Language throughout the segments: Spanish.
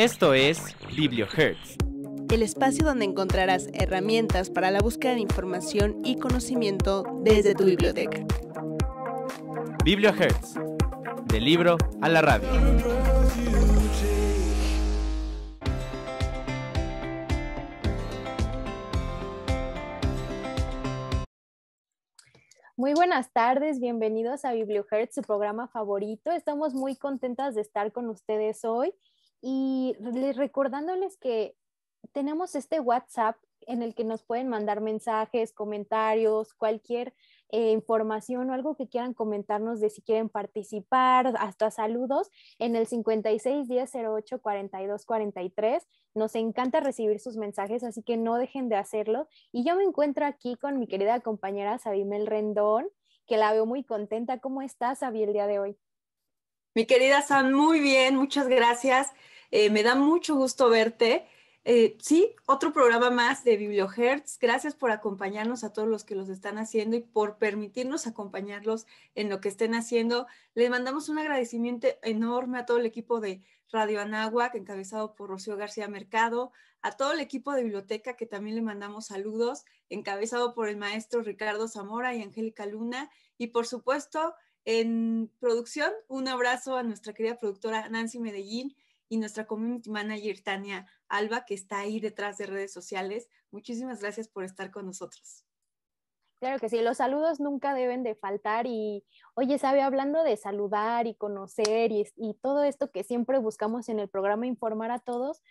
Esto es BiblioHertz. El espacio donde encontrarás herramientas para la búsqueda de información y conocimiento desde tu biblioteca. BiblioHertz. Del libro a la radio. Muy buenas tardes, bienvenidos a BiblioHertz, su programa favorito. Estamos muy contentas de estar con ustedes hoy y recordándoles que tenemos este WhatsApp en el que nos pueden mandar mensajes, comentarios, cualquier eh, información o algo que quieran comentarnos de si quieren participar, hasta saludos en el 56 10 08 42 43. Nos encanta recibir sus mensajes, así que no dejen de hacerlo. Y yo me encuentro aquí con mi querida compañera Sabimel Rendón, que la veo muy contenta. ¿Cómo estás, Sabi, el día de hoy? Mi querida San, muy bien, muchas gracias. Eh, me da mucho gusto verte. Eh, sí, otro programa más de Bibliohertz. Gracias por acompañarnos a todos los que los están haciendo y por permitirnos acompañarlos en lo que estén haciendo. Les mandamos un agradecimiento enorme a todo el equipo de Radio Anáhuac, encabezado por Rocío García Mercado, a todo el equipo de biblioteca, que también le mandamos saludos, encabezado por el maestro Ricardo Zamora y Angélica Luna, y por supuesto, en producción, un abrazo a nuestra querida productora Nancy Medellín y nuestra community manager Tania Alba, que está ahí detrás de redes sociales. Muchísimas gracias por estar con nosotros. Claro que sí, los saludos nunca deben de faltar y, oye, sabe, hablando de saludar y conocer y, y todo esto que siempre buscamos en el programa informar a todos,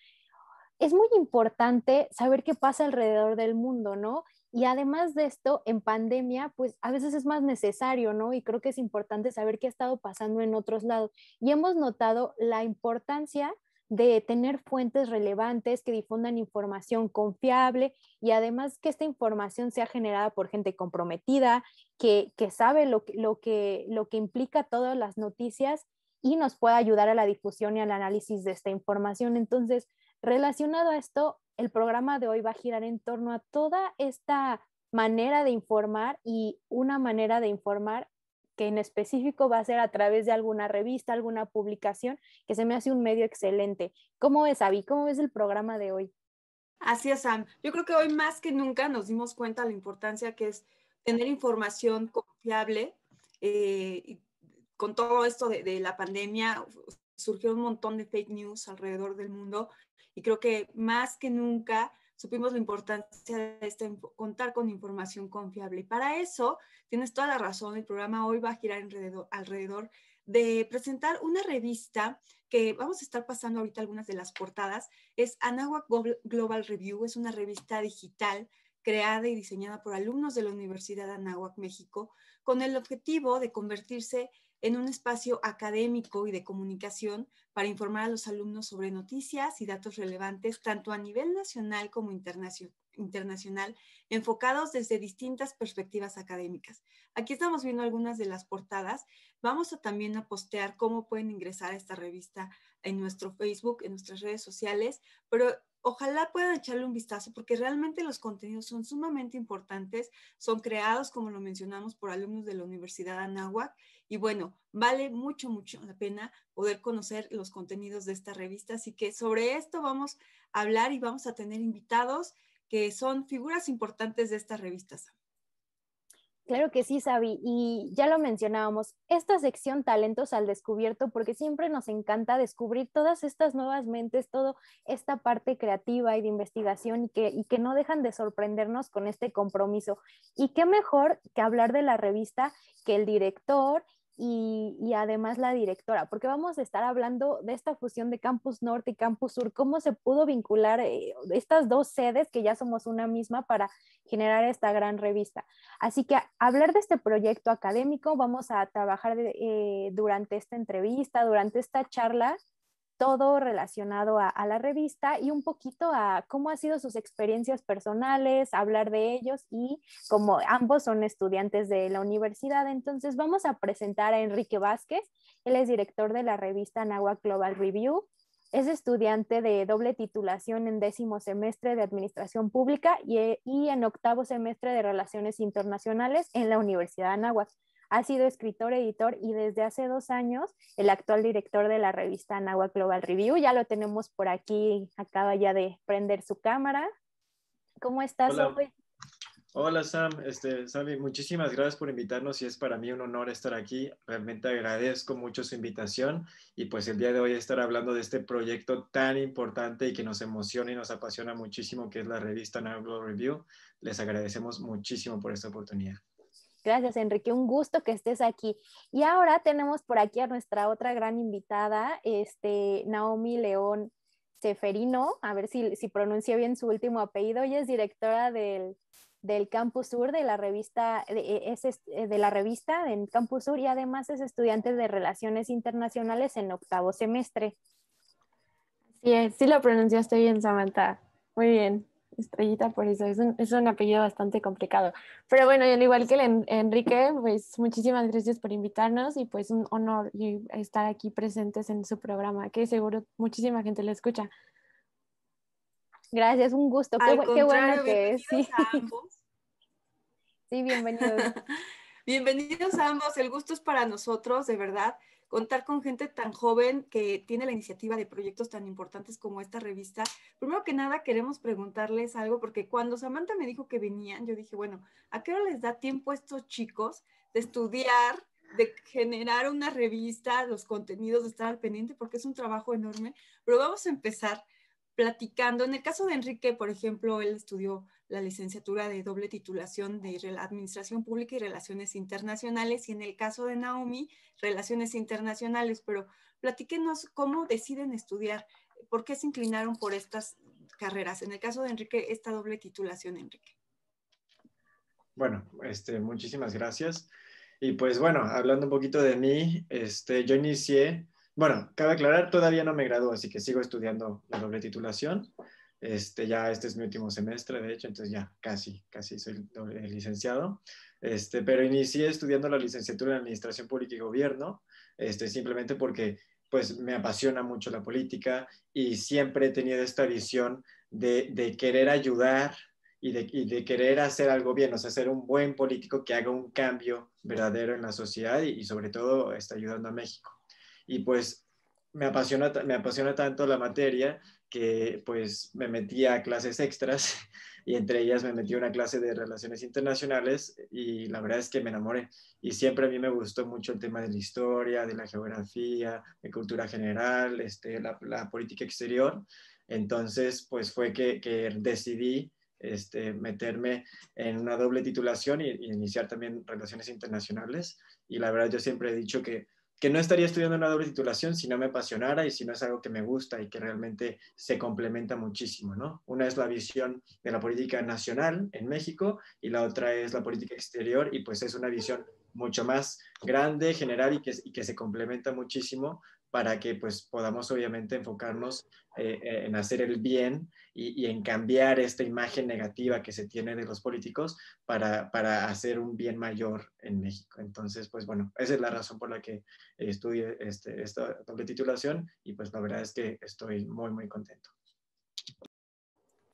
es muy importante saber qué pasa alrededor del mundo, ¿no? Y además de esto, en pandemia, pues a veces es más necesario, ¿no? Y creo que es importante saber qué ha estado pasando en otros lados. Y hemos notado la importancia de tener fuentes relevantes que difundan información confiable y además que esta información sea generada por gente comprometida, que, sabe lo, lo, que, lo que implica todas las noticias y nos pueda ayudar a la difusión y al análisis de esta información. Entonces, relacionado a esto, el programa de hoy va a girar en torno a toda esta manera de informar y una manera de informar que en específico va a ser a través de alguna revista, alguna publicación, que se me hace un medio excelente. ¿Cómo ves, Avi? ¿Cómo ves el programa de hoy? Así es, Sam. Yo creo que hoy más que nunca nos dimos cuenta de la importancia que es tener información confiable. Eh, con todo esto de, de la pandemia, surgió un montón de fake news alrededor del mundo y creo que más que nunca supimos la importancia de contar con información confiable. Y para eso, tienes toda la razón, el programa hoy va a girar alrededor, de presentar una revista que vamos a estar pasando ahorita algunas de las portadas. Es Anahuac Global Review, es una revista digital creada y diseñada por alumnos de la Universidad de Anáhuac, México, con el objetivo de convertirse en un espacio académico y de comunicación para informar a los alumnos sobre noticias y datos relevantes tanto a nivel nacional como internacional enfocados desde distintas perspectivas académicas. Aquí estamos viendo algunas de las portadas. Vamos a también a postear cómo pueden ingresar a esta revista en nuestro Facebook, en nuestras redes sociales, pero ojalá puedan echarle un vistazo porque realmente los contenidos son sumamente importantes, son creados, como lo mencionamos, por alumnos de la Universidad Anáhuac y bueno, vale mucho, mucho la pena poder conocer los contenidos de esta revista. Así que sobre esto vamos a hablar y vamos a tener invitados que son figuras importantes de esta revista. Claro que sí, Sabi, y ya lo mencionábamos, esta sección Talentos al Descubierto, porque siempre nos encanta descubrir todas estas nuevas mentes, toda esta parte creativa y de investigación y que, y que no dejan de sorprendernos con este compromiso. Y qué mejor que hablar de la revista que el director y, además la directora, porque vamos a estar hablando de esta fusión de Campus Norte y Campus Sur, cómo se pudo vincular eh, estas dos sedes que ya somos una misma para generar esta gran revista. Así que hablar de este proyecto académico vamos a trabajar eh, durante esta entrevista, durante esta charla todo relacionado a, la revista y un poquito a cómo han sido sus experiencias personales, hablar de ellos y como ambos son estudiantes de la universidad, entonces vamos a presentar a Enrique Vázquez, él es director de la revista Anagua Global Review, es estudiante de doble titulación en décimo semestre de Administración Pública y, eh, en octavo semestre de Relaciones Internacionales en la Universidad de Nahuatl. Ha sido escritor, editor y desde hace dos años el actual director de la revista Nahua Global Review. Ya lo tenemos por aquí, acaba ya de prender su cámara. ¿Cómo estás, Hola. Hola Sam, este, Sammy, muchísimas gracias por invitarnos y es para mí un honor estar aquí. Realmente agradezco mucho su invitación y pues el día de hoy estar hablando de este proyecto tan importante y que nos emociona y nos apasiona muchísimo que es la revista Global Review. Les agradecemos muchísimo por esta oportunidad. Gracias, Enrique. Un gusto que estés aquí. Y ahora tenemos por aquí a nuestra otra gran invitada, este, Naomi León Seferino. A ver si, si bien su último apellido. Ella es directora del, del Campus Sur, de la revista, de, es, eh, de la revista en Campus Sur y además es estudiante de Relaciones Internacionales en octavo semestre. Sí, sí lo pronunciaste bien, Samantha. Muy bien. Estrellita, por eso es un, apellido bastante complicado. Pero bueno, al igual que el Enrique, pues muchísimas gracias por invitarnos y pues un honor estar aquí presentes en su programa, que seguro muchísima gente lo escucha. Gracias, un gusto. qué, bueno que sí. sí, bienvenidos. bienvenidos a ambos, el gusto es para nosotros, de verdad contar con gente tan joven que tiene la iniciativa de proyectos tan importantes como esta revista. Primero que nada, queremos preguntarles algo, porque cuando Samantha me dijo que venían, yo dije, bueno, ¿a qué hora les da tiempo a estos chicos de estudiar, de generar una revista, los contenidos, de estar al pendiente? Porque es un trabajo enorme. Pero vamos a empezar platicando. En el caso de Enrique, por ejemplo, él estudió la licenciatura de doble titulación de Administración Pública y Relaciones Internacionales y en el caso de Naomi, Relaciones Internacionales, pero platíquenos cómo deciden estudiar, por qué se inclinaron por estas carreras. En el caso de Enrique, esta doble titulación, Enrique. Bueno, este, muchísimas gracias. Y pues bueno, hablando un poquito de mí, este, yo inicié, bueno, cabe aclarar, todavía no me graduó así que sigo estudiando la doble titulación. Este, ya este es mi último semestre, de hecho, entonces ya casi, casi soy licenciado. Este, pero inicié estudiando la licenciatura en Administración Pública y Gobierno, este, simplemente porque pues me apasiona mucho la política y siempre he tenido esta visión de, de querer ayudar y de, y de, querer hacer algo bien, o sea, ser un buen político que haga un cambio verdadero en la sociedad y, y sobre todo está ayudando a México. Y pues me apasiona, me apasiona tanto la materia que pues me metía a clases extras y entre ellas me metí una clase de relaciones internacionales y la verdad es que me enamoré y siempre a mí me gustó mucho el tema de la historia, de la geografía, de cultura general, este, la, política exterior. Entonces pues fue que, decidí este, meterme en una doble titulación y, iniciar también relaciones internacionales. Y la verdad yo siempre he dicho que que no estaría estudiando una doble titulación si no me apasionara y si no es algo que me gusta y que realmente se complementa muchísimo, ¿no? Una es la visión de la política nacional en México y la otra es la política exterior y pues es una visión mucho más grande, general y que, y que se complementa muchísimo para que pues podamos obviamente enfocarnos eh, eh, en hacer el bien y, en cambiar esta imagen negativa que se tiene de los políticos para, hacer un bien mayor en México. Entonces, pues bueno, esa es la razón por la que eh, estudié este, esta doble titulación y pues la verdad es que estoy muy, muy contento.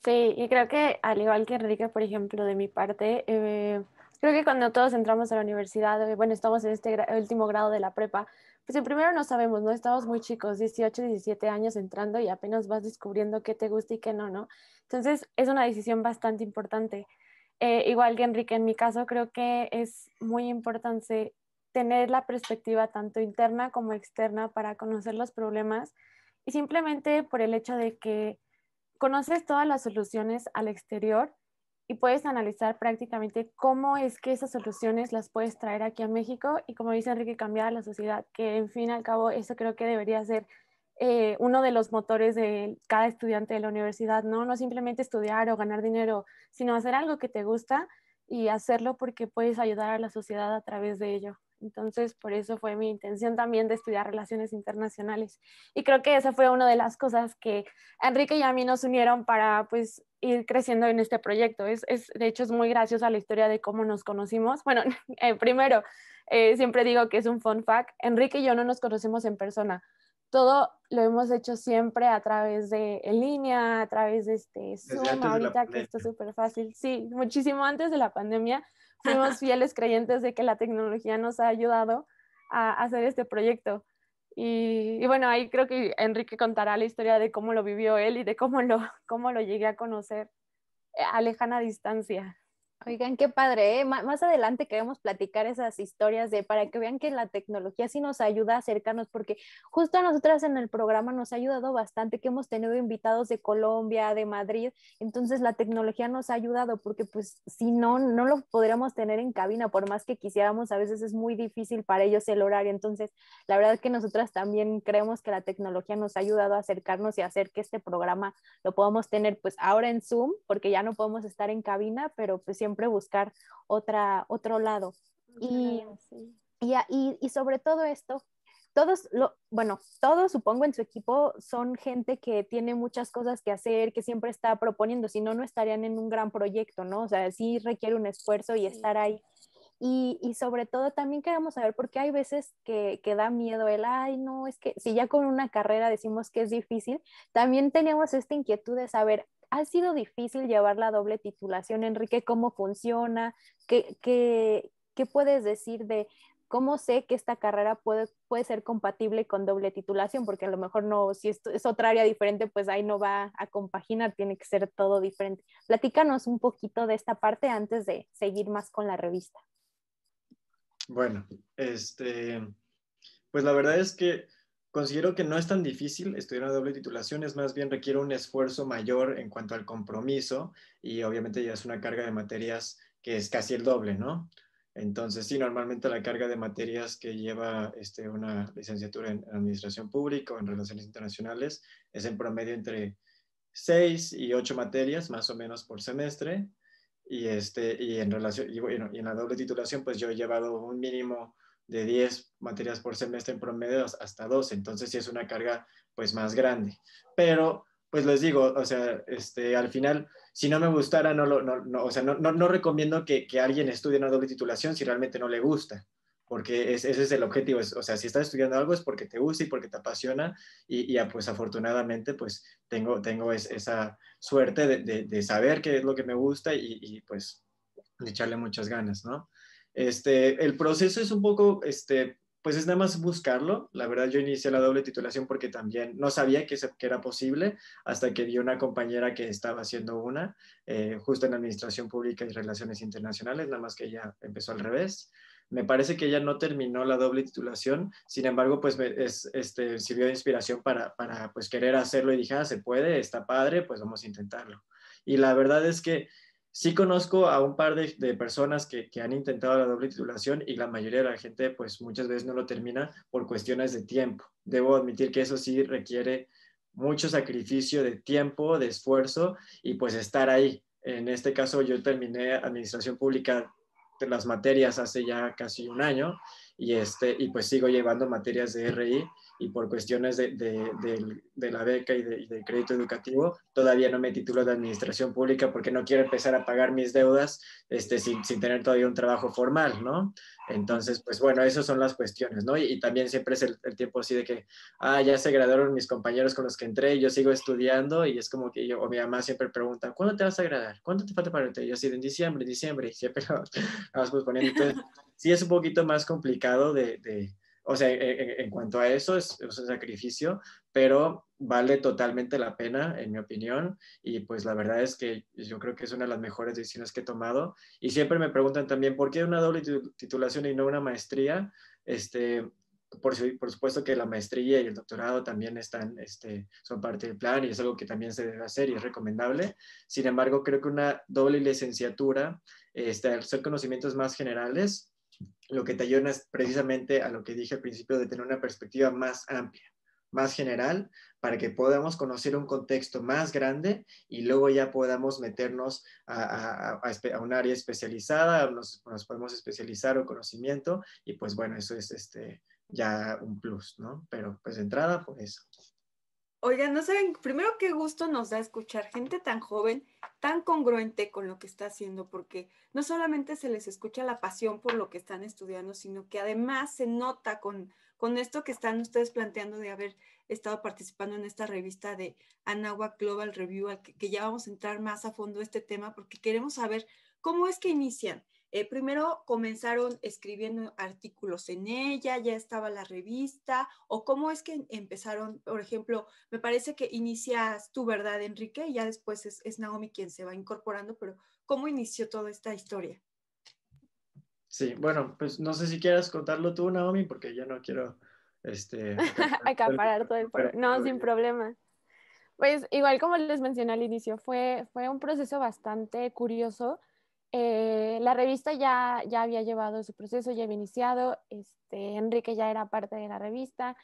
Sí, y creo que al igual que Enrique, por ejemplo, de mi parte, creo que cuando todos entramos a la universidad, bueno, estamos en este último grado de la prepa, pues en primero no sabemos, ¿no? Estamos muy chicos, 18, 17 años entrando y apenas vas descubriendo qué te gusta y qué no, ¿no? Entonces es una decisión bastante importante. Eh, igual que Enrique, en mi caso creo que es muy importante tener la perspectiva tanto interna como externa para conocer los problemas y simplemente por el hecho de que conoces todas las soluciones al exterior, y puedes analizar prácticamente cómo es que esas soluciones las puedes traer aquí a México y como dice Enrique, cambiar a la sociedad, que en fin al cabo eso creo que debería ser eh, uno de los motores de cada estudiante de la universidad, ¿no? No simplemente estudiar o ganar dinero, sino hacer algo que te gusta y hacerlo porque puedes ayudar a la sociedad a través de ello. Entonces, por eso fue mi intención también de estudiar relaciones internacionales. Y creo que esa fue una de las cosas que Enrique y a mí nos unieron para, pues, ir creciendo en este proyecto. Es, de hecho, es muy graciosa la historia de cómo nos conocimos. Bueno, eh, primero, eh, siempre digo que es un fun fact, Enrique y yo no nos conocemos en persona. Todo lo hemos hecho siempre a través de en línea, a través de este Zoom, ahorita que esto es súper fácil. Sí, muchísimo antes de la pandemia fuimos fieles creyentes de que la tecnología nos ha ayudado a hacer este proyecto. Y, bueno, ahí creo que Enrique contará la historia de cómo lo vivió él y de cómo lo, cómo lo llegué a conocer eh, a lejana distancia. Oigan, qué padre, ¿eh? más adelante queremos platicar esas historias de para que vean que la tecnología sí nos ayuda a acercarnos, porque justo a nosotras en el programa nos ha ayudado bastante, que hemos tenido invitados de Colombia, de Madrid, entonces la tecnología nos ha ayudado, porque pues si no, no lo podríamos tener en cabina, por más que quisiéramos, a veces es muy difícil para ellos el horario, entonces la verdad es que nosotras también creemos que la tecnología nos ha ayudado a acercarnos y hacer que este programa lo podamos tener pues ahora en Zoom, porque ya no podemos estar en cabina, pero pues siempre buscar otra, otro lado. Y, y, y, sobre todo esto, todos, lo, bueno, todos supongo en su equipo son gente que tiene muchas cosas que hacer, que siempre está proponiendo, si no, no estarían en un gran proyecto, ¿no? O sea, sí requiere un esfuerzo y estar ahí. Y, sobre todo también queremos saber porque hay veces que, da miedo el, ay, no, es que si ya con una carrera decimos que es difícil, también teníamos esta inquietud de saber, ha sido difícil llevar la doble titulación, Enrique, cómo funciona, qué, qué, qué puedes decir de cómo sé que esta carrera puede, puede ser compatible con doble titulación, porque a lo mejor no, si esto es otra área diferente, pues ahí no va a compaginar, tiene que ser todo diferente. Platícanos un poquito de esta parte antes de seguir más con la revista. Bueno, este, pues la verdad es que Considero que no es tan difícil estudiar una doble titulación, es más bien requiere un esfuerzo mayor en cuanto al compromiso y obviamente ya es una carga de materias que es casi el doble, ¿no? Entonces, sí, normalmente la carga de materias que lleva este, una licenciatura en Administración Pública o en Relaciones Internacionales es en promedio entre seis y ocho materias, más o menos por semestre. Y, este, y, en relación, y, y en la doble titulación, pues yo he llevado un mínimo de 10 materias por semestre en promedio hasta 12, entonces sí es una carga pues más grande. Pero pues les digo, o sea, este, al final, si no me gustara, no, o sea, no, recomiendo que, alguien estudie una doble titulación si realmente no le gusta, porque ese es el objetivo, o sea, si estás estudiando algo es porque te gusta y porque te apasiona y, y ah, pues afortunadamente pues tengo, tengo esa suerte de, saber qué es lo que me gusta y, y pues de echarle muchas ganas, ¿no? Este, el proceso es un poco, este, pues es nada más buscarlo. La verdad, yo inicié la doble titulación porque también no sabía que, era posible hasta que vi una compañera que estaba haciendo una, eh, justo en Administración Pública y Relaciones Internacionales, nada más que ella empezó al revés. Me parece que ella no terminó la doble titulación, sin embargo, pues este, sirvió de inspiración para, pues querer hacerlo y dije, ah, se puede, está padre, pues vamos a intentarlo. Y la verdad es que sí conozco a un par de, personas que, que, han intentado la doble titulación y la mayoría de la gente pues muchas veces no lo termina por cuestiones de tiempo. Debo admitir que eso sí requiere mucho sacrificio de tiempo, de esfuerzo y pues estar ahí. En este caso yo terminé administración pública de las materias hace ya casi un año y, este, y pues sigo llevando materias de RI y por cuestiones de, la beca y, del crédito educativo, todavía no me titulo de administración pública porque no quiero empezar a pagar mis deudas este, sin, tener todavía un trabajo formal, ¿no? Entonces, pues bueno, esas son las cuestiones, ¿no? Y, también siempre es el, tiempo así de que, ah, ya se graduaron mis compañeros con los que entré, yo sigo estudiando y es como que yo, o mi mamá siempre pregunta, ¿cuándo te vas a graduar? ¿cuándo te falta para irte? Yo así, en diciembre, diciembre, y siempre vamos posponiendo. Entonces, sí es un poquito más complicado de, o sea, e, e, en, cuanto a eso es, un sacrificio, pero vale totalmente la pena, en mi opinión, y pues la verdad es que yo creo que es una de las mejores decisiones que he tomado. Y siempre me preguntan también, ¿por qué una doble titulación y no una maestría? Este, por, supuesto que la maestría y el doctorado también están, este, son parte del plan y es algo que también se debe hacer y es recomendable. Sin embargo, creo que una doble licenciatura, este, al ser conocimientos más generales, lo que te ayuda es precisamente a lo que dije al principio de tener una perspectiva más amplia, más general, para que podamos conocer un contexto más grande y luego ya podamos meternos a, un área especializada, nos, podemos especializar o conocimiento y pues bueno, eso es este, ya un plus, ¿no? Pero pues de entrada, por eso. Oigan, no saben, primero qué gusto nos da escuchar gente tan joven, tan congruente con lo que está haciendo, porque no solamente se les escucha la pasión por lo que están estudiando, sino que además se nota con, esto que están ustedes planteando de haber estado participando en esta revista de Anahuac Global Review, al que, que ya vamos a entrar más a fondo este tema, porque queremos saber cómo es que inician eh, primero comenzaron escribiendo artículos en ella, ya estaba la revista, o cómo es que empezaron, por ejemplo, me parece que inicias tú, ¿verdad, Enrique? Y ya después es, Naomi quien se va incorporando, pero ¿cómo inició toda esta historia? Sí, bueno, pues no sé si quieras contarlo tú, Naomi, porque yo no quiero este, acaparar todo el problema. No, sin problema. Pues igual como les mencioné al inicio, fue, fue un proceso bastante curioso eh, la revista ya, había llevado su proceso, ya había iniciado, este, Enrique ya era parte de la revista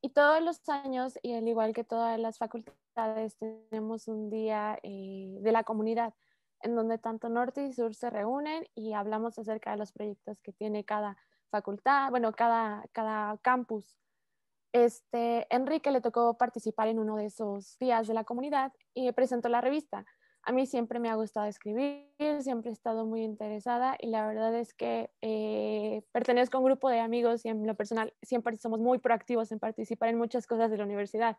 y todos los años, y al igual que todas las facultades, tenemos un día eh, de la comunidad en donde tanto norte y sur se reúnen y hablamos acerca de los proyectos que tiene cada facultad, bueno, cada, cada campus. Este, Enrique le tocó participar en uno de esos días de la comunidad y presentó la revista. A mí siempre me ha gustado escribir, siempre he estado muy interesada y la verdad es que eh, pertenezco a un grupo de amigos y en lo personal siempre somos muy proactivos en participar en muchas cosas de la universidad,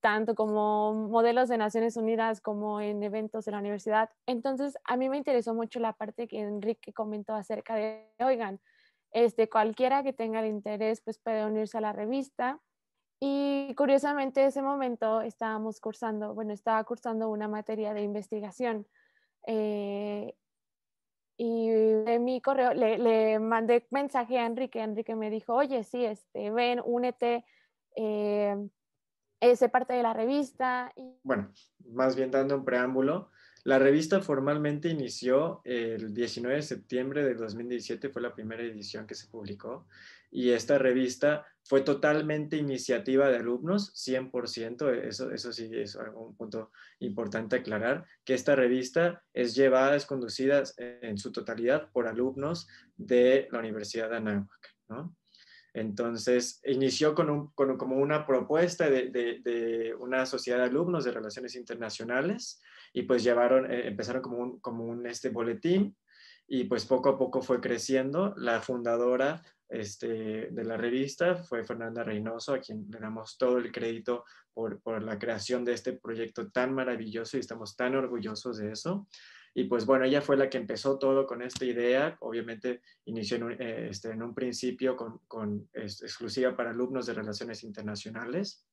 tanto como modelos de Naciones Unidas como en eventos de la universidad. Entonces, a mí me interesó mucho la parte que Enrique comentó acerca de, oigan, este, cualquiera que tenga el interés pues puede unirse a la revista y curiosamente ese momento estábamos cursando, bueno, estaba cursando una materia de investigación. Eh, y de mi correo le, mandé mensaje a Enrique. Enrique me dijo, oye, sí, este, ven, únete, eh, parte de la revista. Bueno, más bien dando un preámbulo, la revista formalmente inició el 19 de septiembre de 2017, fue la primera edición que se publicó y esta revista fue totalmente iniciativa de alumnos, 100%, e-, eso, eso sí es un punto importante aclarar, que esta revista es llevada, es conducida eh, en su totalidad por alumnos de la Universidad de Anáhuac, Entonces, inició con, como una propuesta de, una sociedad de alumnos de relaciones internacionales y pues llevaron, eh, empezaron como un, como un este boletín y pues poco a poco fue creciendo. La fundadora este, de la revista fue Fernanda Reynoso, a quien le damos todo el crédito por, la creación de este proyecto tan maravilloso y estamos tan orgullosos de eso. Y pues bueno, ella fue la que empezó todo con esta idea. Obviamente inició en un, eh, este, principio con, exclusiva para alumnos de relaciones internacionales.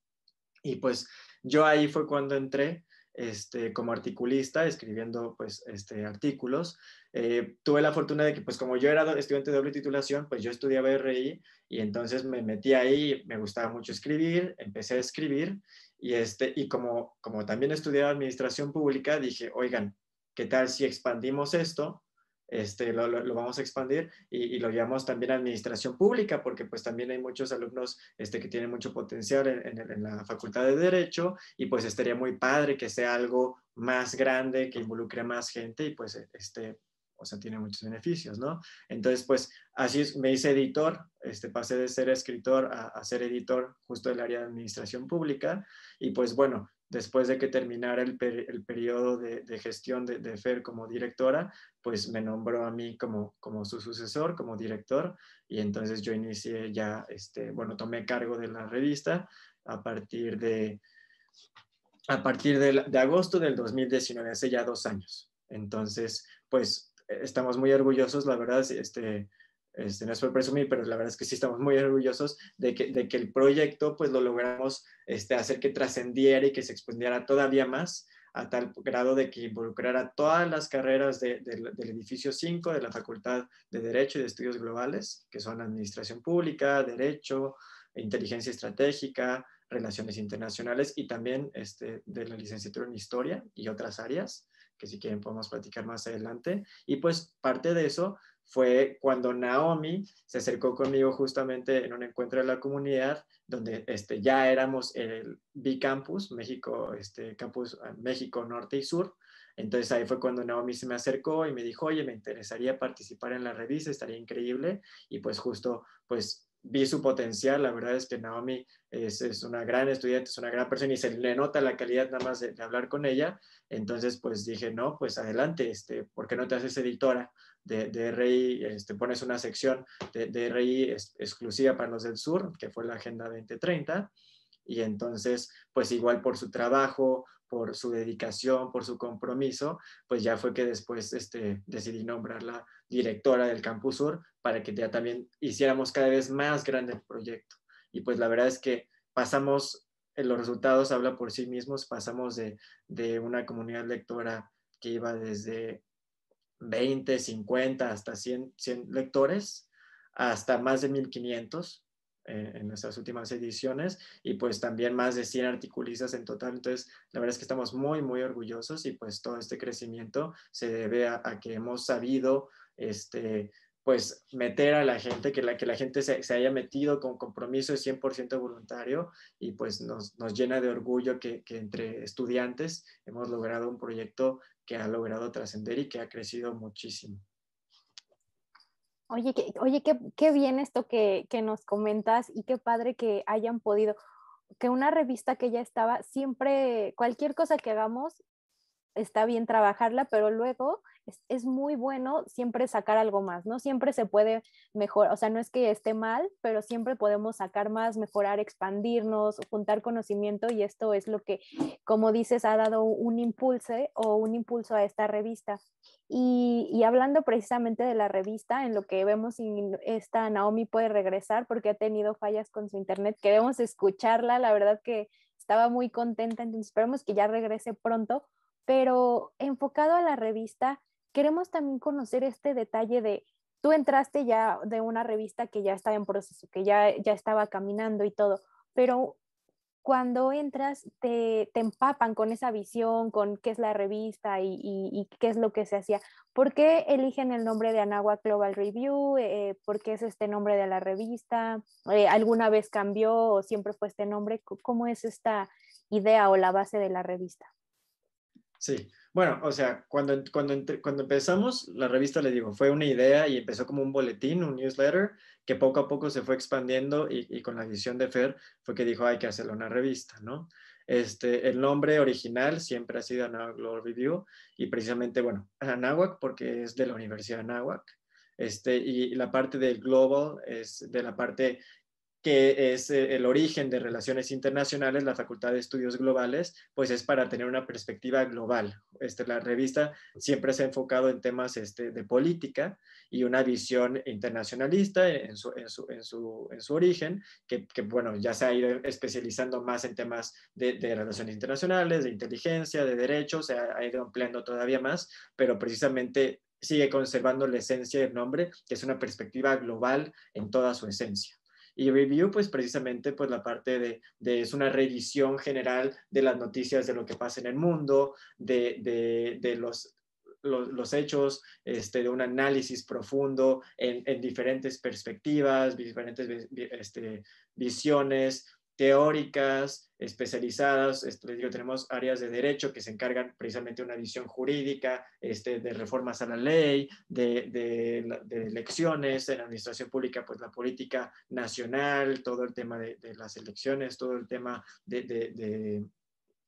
Y pues yo ahí fue cuando entré este, como articulista, escribiendo pues, este, artículos. Eh, tuve la fortuna de que, pues como yo era estudiante de doble titulación, pues yo estudiaba RI y entonces me metí ahí, me gustaba mucho escribir, empecé a escribir y, este, y como, como también estudiaba administración pública, dije, oigan, ¿qué tal si expandimos esto este, lo, vamos a expandir y, lo llamamos también administración pública, porque pues también hay muchos alumnos este, que tienen mucho potencial en, la Facultad de Derecho y pues estaría muy padre que sea algo más grande, que involucre a más gente y pues este, o sea, tiene muchos beneficios, ¿no? Entonces, pues así me hice editor, este, pasé de ser escritor a, a, ser editor justo del área de administración pública y pues bueno, después de que terminara el, periodo de, gestión de, FER como directora, pues me nombró a mí como, su sucesor, como director, y entonces yo inicié ya, este, bueno, tomé cargo de la revista a partir de, a partir de, agosto del 2019, hace ya dos años. Entonces, pues estamos muy orgullosos, la verdad, este, este, no es por presumir, pero la verdad es que sí estamos muy orgullosos de que, de que el proyecto pues lo logramos este, hacer que trascendiera y que se expandiera todavía más a tal grado de que involucrara todas las carreras de, del edificio 5 de la Facultad de Derecho y de Estudios Globales, que son Administración Pública, Derecho, Inteligencia Estratégica, Relaciones Internacionales y también este, de la licenciatura en Historia y otras áreas que si quieren podemos platicar más adelante. Y pues parte de eso fue cuando Naomi se acercó conmigo justamente en un encuentro de la comunidad, donde este, ya éramos el bicampus México, este, Campus ah, México Norte y Sur. Entonces ahí fue cuando Naomi se me acercó y me dijo, oye, me interesaría participar en la revista, estaría increíble. Y pues justo, pues vi su potencial, la verdad es que Naomi es, una gran estudiante, es una gran persona y se le nota la calidad nada más de, hablar con ella, entonces pues dije, no, pues adelante, este, ¿por qué no te haces editora? de, de RI, este, pones una sección de, de RI exclusiva para los del sur, que fue la Agenda 2030, y entonces, pues igual por su trabajo, por su dedicación, por su compromiso, pues ya fue que después este, decidí nombrarla directora del Campus Sur para que ya también hiciéramos cada vez más grande el proyecto. Y pues la verdad es que pasamos, eh, los resultados habla por sí mismos, pasamos de, de una comunidad lectora que iba desde 20, 50, hasta 100, lectores, hasta más de 1500 eh, en nuestras últimas ediciones y pues también más de 100 articulistas en total. Entonces, la verdad es que estamos muy, muy orgullosos y pues todo este crecimiento se debe a, que hemos sabido, este, pues meter a la gente, que la, que la gente se, haya metido con compromiso 100% voluntario y pues nos, nos llena de orgullo que, que, entre estudiantes hemos logrado un proyecto que ha logrado trascender y que ha crecido muchísimo. Oye, que, oye qué, qué bien esto que, que, nos comentas y qué padre que hayan podido, que una revista que ya estaba, siempre cualquier cosa que hagamos está bien trabajarla, pero luego es, muy bueno siempre sacar algo más, ¿no? Siempre se puede mejorar, o sea, no es que esté mal, pero siempre podemos sacar más, mejorar, expandirnos, juntar conocimiento y esto es lo que, como dices, ha dado un impulso o un impulso a esta revista. Y, y hablando precisamente de la revista, en lo que vemos si esta Naomi puede regresar porque ha tenido fallas con su internet, queremos escucharla, la verdad que estaba muy contenta, entonces esperemos que ya regrese pronto pero enfocado a la revista, queremos también conocer este detalle de tú entraste ya de una revista que ya estaba en proceso, que ya, ya estaba caminando y todo, pero cuando entras te, te empapan con esa visión, con qué es la revista y, qué es lo que se hacía. ¿Por qué eligen el nombre de Anagua Global Review? Eh, eh, ¿Por qué es este nombre de la revista? Eh, ¿Alguna vez cambió o siempre fue este nombre? ¿Cómo es esta idea o la base de la revista? Sí, bueno, o sea, cuando, cuando, empezamos, la revista, le digo, fue una idea y empezó como un boletín, un newsletter, que poco a poco se fue expandiendo y, con la visión de Fer fue que dijo, hay que hacerle una revista, ¿no? Este, el nombre original siempre ha sido Anáhuac Global Review y precisamente, bueno, Anáhuac porque es de la Universidad de Anáhuac. Este, y la parte del global es de la parte que es eh, el origen de relaciones internacionales, la Facultad de Estudios Globales, pues es para tener una perspectiva global. Este, la revista siempre se ha enfocado en temas este, de política y una visión internacionalista en su, origen, que, bueno, ya se ha ido especializando más en temas de, relaciones internacionales, de inteligencia, de derechos, se ha, ha ido ampliando todavía más, pero precisamente sigue conservando la esencia del nombre, que es una perspectiva global en toda su esencia. Y review, pues precisamente, pues la parte de, es una revisión general de las noticias de lo que pasa en el mundo, de, de, los los, hechos, este, de un análisis profundo en, diferentes perspectivas, diferentes este, visiones, teóricas, especializadas. Este, les digo, tenemos áreas de derecho que se encargan precisamente de una visión jurídica, este, de reformas a la ley, de, elecciones, en administración pública, pues la política nacional, todo el tema de, de las elecciones, todo el tema de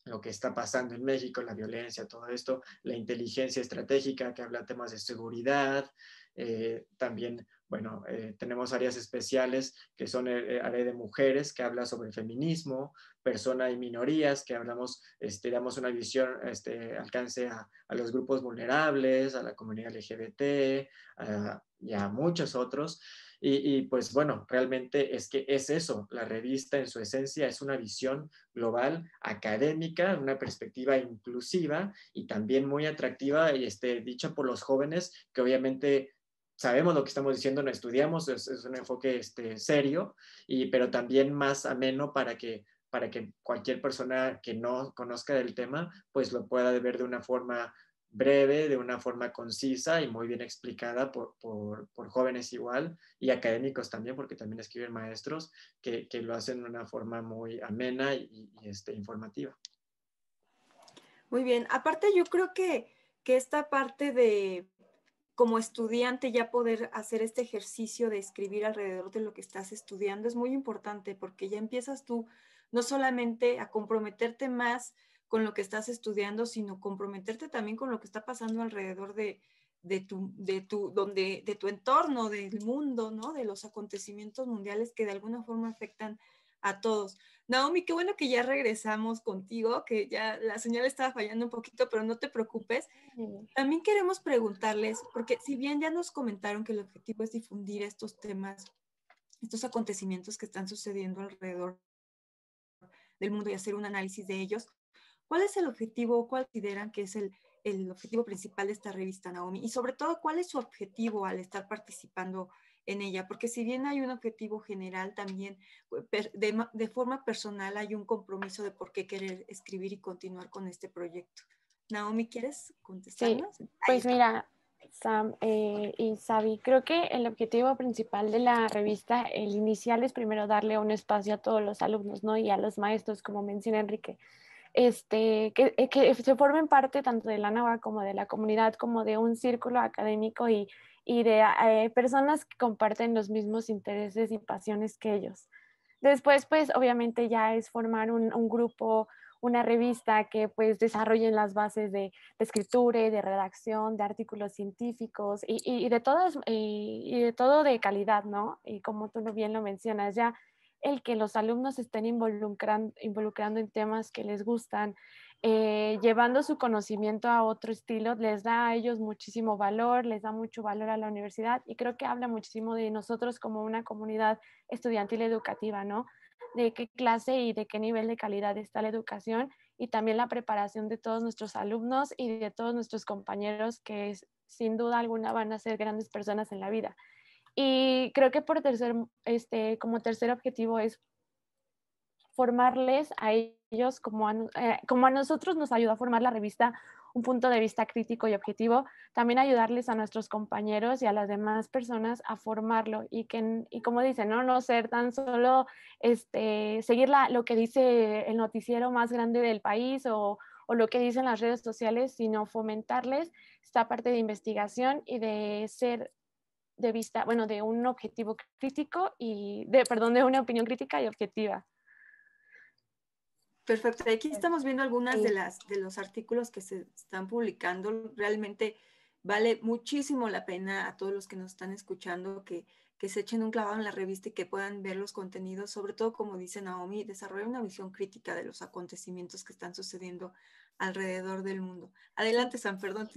lo que está pasando en México, la violencia, todo esto, la inteligencia estratégica que habla temas de seguridad, eh, también, bueno, eh, tenemos áreas especiales que son el, eh, área de mujeres, que habla sobre feminismo, persona y minorías, que hablamos, este, damos una visión, este, alcance a, los grupos vulnerables, a la comunidad LGBT a, y a muchos otros. Y, pues bueno, realmente es que es eso, la revista en su esencia es una visión global, académica, una perspectiva inclusiva y también muy atractiva y este, dicha por los jóvenes que obviamente sabemos lo que estamos diciendo, no estudiamos, es, un enfoque este, serio, y, pero también más ameno para que, para que cualquier persona que no conozca del tema, pues lo pueda ver de una forma breve, de una forma concisa y muy bien explicada por, por, jóvenes igual y académicos también, porque también escriben maestros que, que lo hacen de una forma muy amena y, y este, informativa. Muy bien, aparte yo creo que, que esta parte de como estudiante ya poder hacer este ejercicio de escribir alrededor de lo que estás estudiando es muy importante porque ya empiezas tú no solamente a comprometerte más con lo que estás estudiando, sino comprometerte también con lo que está pasando alrededor de, tu, de, tu, donde, de tu entorno, del mundo, ¿no? de los acontecimientos mundiales que de alguna forma afectan a todos. Naomi, qué bueno que ya regresamos contigo, que ya la señal estaba fallando un poquito, pero no te preocupes. También queremos preguntarles, porque si bien ya nos comentaron que el objetivo es difundir estos temas, estos acontecimientos que están sucediendo alrededor del mundo y hacer un análisis de ellos, ¿cuál es el objetivo o cuál consideran que es el, el objetivo principal de esta revista, Naomi? Y sobre todo, ¿cuál es su objetivo al estar participando en ella, porque si bien hay un objetivo general, también eh, de, forma personal hay un compromiso de por qué querer escribir y continuar con este proyecto. Naomi, ¿quieres contestar? Sí, pues mira, Sam eh, y Sabi, creo que el objetivo principal de la revista, el inicial, es primero darle un espacio a todos los alumnos, ¿no? Y a los maestros, como menciona Enrique, este, que, eh, que se formen parte tanto de la NAVA como de la comunidad, como de un círculo académico y y de eh, personas que comparten los mismos intereses y pasiones que ellos. Después, pues obviamente ya es formar un, grupo, una revista que pues desarrollen las bases de, escritura y de redacción, de artículos científicos y, de todas, y, de todo de calidad, ¿no? Y como tú bien lo mencionas, ya el que los alumnos estén involucrando, involucrando en temas que les gustan, eh, llevando su conocimiento a otro estilo, les da a ellos muchísimo valor, les da mucho valor a la universidad y creo que habla muchísimo de nosotros como una comunidad estudiantil educativa, ¿no? De qué clase y de qué nivel de calidad está la educación y también la preparación de todos nuestros alumnos y de todos nuestros compañeros que sin duda alguna van a ser grandes personas en la vida. Y creo que por tercer, este, como tercer objetivo es formarles a ellos como a, eh, como a nosotros nos ayuda a formar la revista un punto de vista crítico y objetivo, también ayudarles a nuestros compañeros y a las demás personas a formarlo y que, y como dicen, no, no ser tan solo este, seguir la, lo que dice el noticiero más grande del país o, o lo que dicen las redes sociales, sino fomentarles esta parte de investigación y de ser de vista, bueno, de un objetivo crítico y, de, perdón, de una opinión crítica y objetiva. Perfecto. Aquí eh, estamos viendo algunas de eh. las de los artículos que se están publicando. Realmente vale muchísimo la pena a todos los que nos están escuchando que, que se echen un clavado en la revista y que puedan ver los contenidos, sobre todo como dice Naomi, desarrollar una visión crítica de los acontecimientos que están sucediendo alrededor del mundo. Adelante, San, perdón.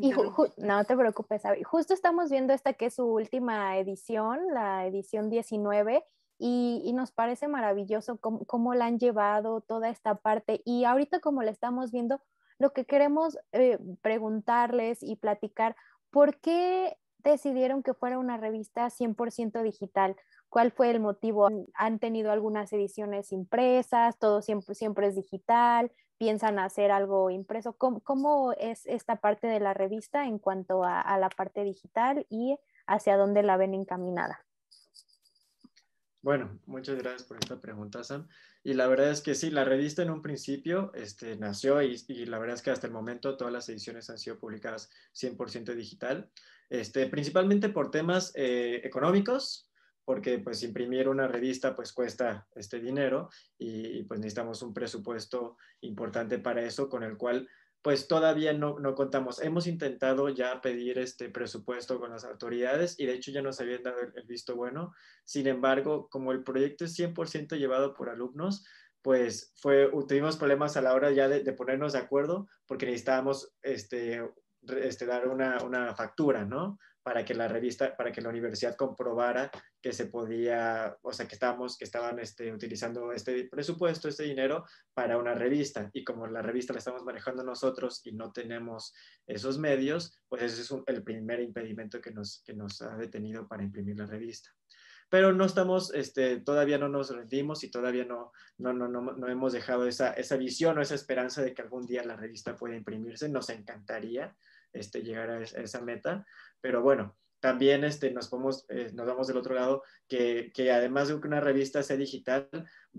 no te preocupes, Justo estamos viendo esta que es su última edición, la edición 19, y, nos parece maravilloso cómo, la han llevado toda esta parte y ahorita como la estamos viendo, lo que queremos eh, preguntarles y platicar, ¿por qué decidieron que fuera una revista 100% digital? ¿Cuál fue el motivo? Mm, ¿Han tenido algunas ediciones impresas? ¿Todo siempre, es digital? ¿Piensan hacer algo impreso? ¿Cómo, es esta parte de la revista en cuanto a la parte digital y hacia dónde la ven encaminada? Bueno, muchas gracias por esta pregunta, Sam. Y la verdad es que sí, la revista en un principio este, nació y, la verdad es que hasta el momento todas las ediciones han sido publicadas 100% digital, este, principalmente por temas eh, económicos, porque pues imprimir una revista pues cuesta este dinero y, y pues necesitamos un presupuesto importante para eso con el cual pues todavía no, no, contamos. Hemos intentado ya pedir este presupuesto con las autoridades y de hecho ya nos habían dado el, visto bueno. Sin embargo, como el proyecto es 100% llevado por alumnos, pues fue, tuvimos problemas a la hora ya de, ponernos de acuerdo porque necesitábamos este, este, dar una, una factura, ¿no? para que la revista, para que la universidad comprobara que se podía, o sea, que estábamos, que estaban este, utilizando este presupuesto, este dinero para una revista. Y como la revista la estamos manejando nosotros y no tenemos esos medios, pues ese es el primer impedimento que nos, ha detenido para imprimir la revista pero no estamos, este, todavía no nos rendimos y todavía no, no, hemos dejado esa, visión o esa esperanza de que algún día la revista pueda imprimirse. Nos encantaría este, llegar a esa meta, pero bueno, también este, nos, eh, nos vamos del otro lado, que, además de que una revista sea digital,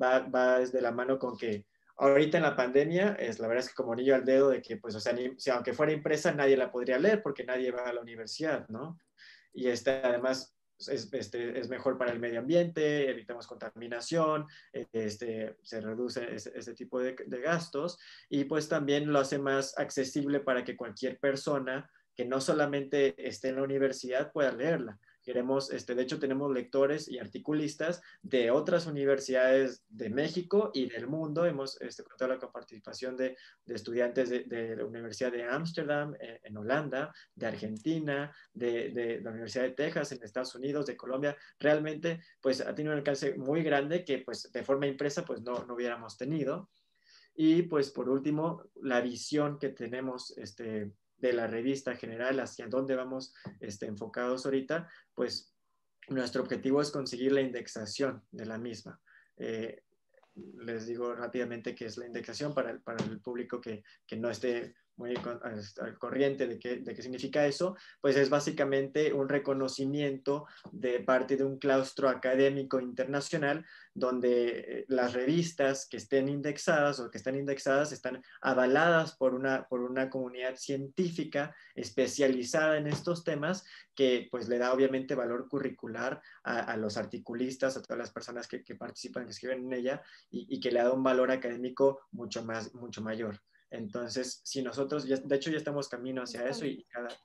va, va desde la mano con que ahorita en la pandemia, es, la verdad es que como anillo al dedo de que, pues, o sea, aunque fuera impresa, nadie la podría leer porque nadie va a la universidad, ¿no? Y este, además es, este, mejor para el medio ambiente, evitamos contaminación, eh, este, se reduce ese, tipo de, de, gastos y pues también lo hace más accesible para que cualquier persona que no solamente esté en la universidad pueda leerla. Queremos, este, de hecho, tenemos lectores y articulistas de otras universidades de México y del mundo. Hemos este, contado la participación de, estudiantes de, la Universidad de Ámsterdam, eh, en Holanda, de Argentina, de, la Universidad de Texas, en Estados Unidos, de Colombia. Realmente, pues, ha tenido un alcance muy grande que, pues, de forma impresa, pues, no, no hubiéramos tenido. Y, pues, por último, la visión que tenemos, este, de la revista general hacia dónde vamos este, enfocados ahorita, pues nuestro objetivo es conseguir la indexación de la misma. Eh, les digo rápidamente que es la indexación para, para el público que, que no esté muy al corriente de qué, de qué, significa eso, pues es básicamente un reconocimiento de parte de un claustro académico internacional donde eh, las revistas que estén indexadas o que están indexadas están avaladas por una, por una comunidad científica especializada en estos temas que pues le da obviamente valor curricular a, a los articulistas, a todas las personas que, que participan, que escriben en ella y, y que le da un valor académico mucho, más, mucho mayor. Entonces, si nosotros, de hecho ya estamos camino hacia eso y cada, vez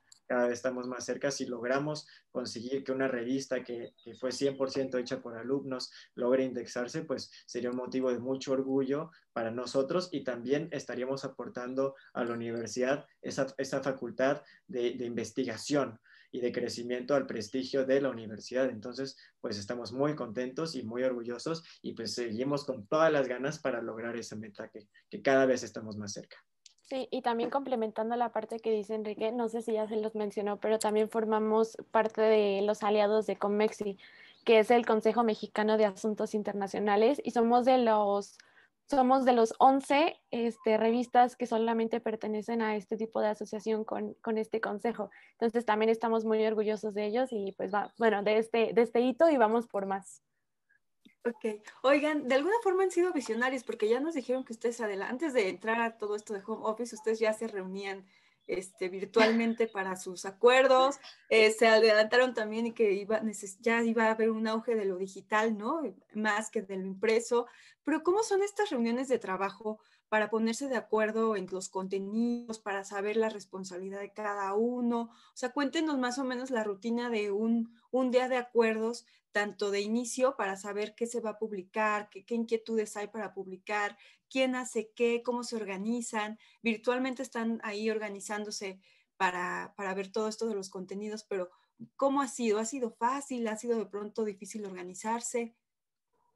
estamos más cerca, si logramos conseguir que una revista que, fue 100% hecha por alumnos logre indexarse, pues sería un motivo de mucho orgullo para nosotros y también estaríamos aportando a la universidad esa, facultad de investigación, y de crecimiento al prestigio de la universidad. Entonces, pues estamos muy contentos y muy orgullosos y pues seguimos con todas las ganas para lograr esa meta que, cada vez estamos más cerca. Sí, y también complementando la parte que dice Enrique, no sé si ya se los mencionó, pero también formamos parte de los aliados de COMEXI, que es el Consejo Mexicano de Asuntos Internacionales, y somos de los somos de los 11 este, revistas que solamente pertenecen a este tipo de asociación con, este consejo. Entonces también estamos muy orgullosos de ellos y pues va, bueno, de este, de este hito y vamos por más. Ok, oigan, de alguna forma han sido visionarios porque ya nos dijeron que ustedes antes de entrar a todo esto de home office, ustedes ya se reunían este, virtualmente para sus acuerdos, eh, se adelantaron también y que iba, ya iba a haber un auge de lo digital, ¿no? Eh, más que de lo impreso. Pero ¿cómo son estas reuniones de trabajo para ponerse de acuerdo en los contenidos, para saber la responsabilidad de cada uno? O sea, cuéntenos más o menos la rutina de un, un día de acuerdos tanto de inicio para saber qué se va a publicar, qué, inquietudes hay para publicar, quién hace qué, cómo se organizan. Virtualmente están ahí organizándose para, ver todo esto de los contenidos, pero ¿cómo ha sido? ¿Ha sido fácil? ¿Ha sido de pronto difícil organizarse?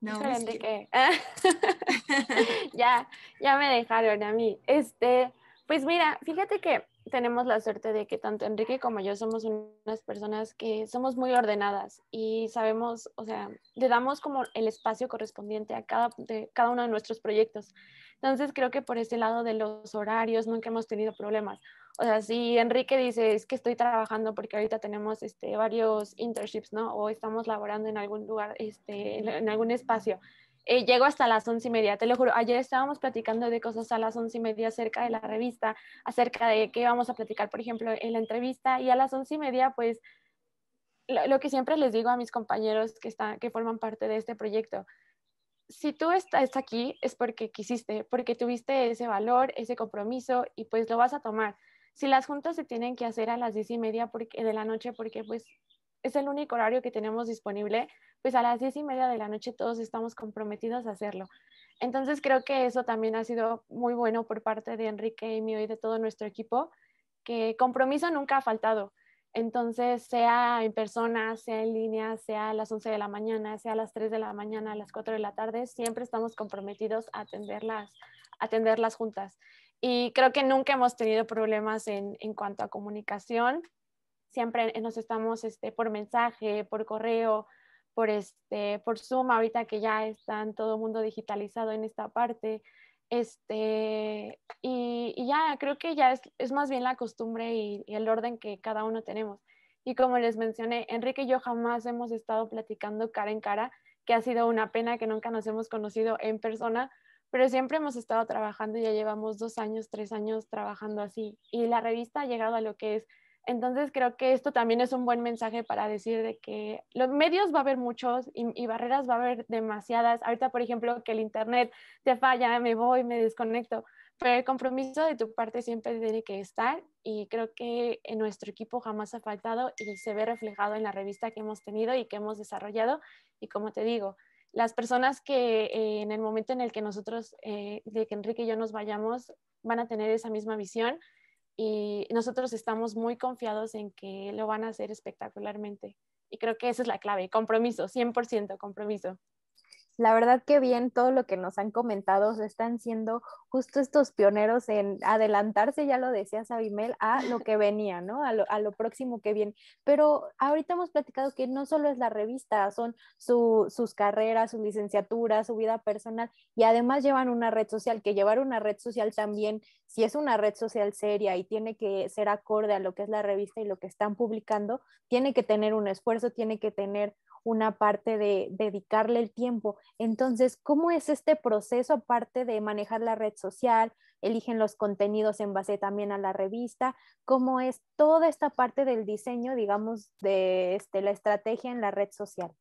No, es ya, ya me dejaron a mí. Este, pues mira, fíjate que tenemos la suerte de que tanto Enrique como yo somos unas personas que somos muy ordenadas y sabemos, o sea, le damos como el espacio correspondiente a cada, de, cada uno de nuestros proyectos. Entonces creo que por ese lado de los horarios nunca hemos tenido problemas. O sea, si Enrique dice, es que estoy trabajando porque ahorita tenemos este, varios internships, ¿no? O estamos laborando en algún lugar, este, en algún espacio eh, llego hasta las once y media, te lo juro. Ayer estábamos platicando de cosas a las once y media acerca de la revista, acerca de qué vamos a platicar, por ejemplo, en la entrevista, y a las once y media, pues, lo, que siempre les digo a mis compañeros que, que forman parte de este proyecto, si tú estás aquí es porque quisiste, porque tuviste ese valor, ese compromiso, y pues lo vas a tomar si las juntas se tienen que hacer a las diez y media de la noche porque pues es el único horario que tenemos disponible, pues a las diez y media de la noche todos estamos comprometidos a hacerlo. Entonces creo que eso también ha sido muy bueno por parte de Enrique y mío y de todo nuestro equipo, que compromiso nunca ha faltado. Entonces, sea en persona, sea en línea, sea a las 11 de la mañana, sea a las 3 de la mañana, a las 4 de la tarde, siempre estamos comprometidos a atenderlas, atenderlas juntas. Y creo que nunca hemos tenido problemas en cuanto a comunicación, siempre nos estamos este, por mensaje, por correo, por, este, por Zoom, ahorita que ya están todo el mundo digitalizado en esta parte. Este, y, ya creo que ya es, más bien la costumbre y, el orden que cada uno tenemos. Y como les mencioné, Enrique y yo jamás hemos estado platicando cara en cara, que ha sido una pena que nunca nos hemos conocido en persona, pero siempre hemos estado trabajando, ya llevamos dos años, tres años trabajando así. Y la revista ha llegado a lo que es entonces creo que esto también es un buen mensaje para decir de que los medios va a haber muchos y, barreras va a haber demasiadas. Ahorita, por ejemplo, que el Internet te falla, me voy, me desconecto, pero el compromiso de tu parte siempre tiene que estar y creo que en nuestro equipo jamás ha faltado y se ve reflejado en la revista que hemos tenido y que hemos desarrollado. Y como te digo, las personas que eh, en el momento en el que nosotros, eh, de que Enrique y yo nos vayamos, van a tener esa misma visión y nosotros estamos muy confiados en que lo van a hacer espectacularmente. Y creo que esa es la clave, compromiso, 100% compromiso la verdad que bien todo lo que nos han comentado, están siendo justo estos pioneros en adelantarse, ya lo decía Sabimel, a lo que venía, ¿no? A lo, próximo que viene. Pero ahorita hemos platicado que no solo es la revista, son sus carreras, su licenciatura, su vida personal y además llevan una red social, que llevar una red social también, si es una red social seria y tiene que ser acorde a lo que es la revista y lo que están publicando, tiene que tener un esfuerzo, tiene que tener una parte de dedicarle el tiempo. Entonces, ¿cómo es este proceso aparte de manejar la red social? Eligen los contenidos en base también a la revista. ¿Cómo es toda esta parte del diseño, digamos, de este, la estrategia en la red social?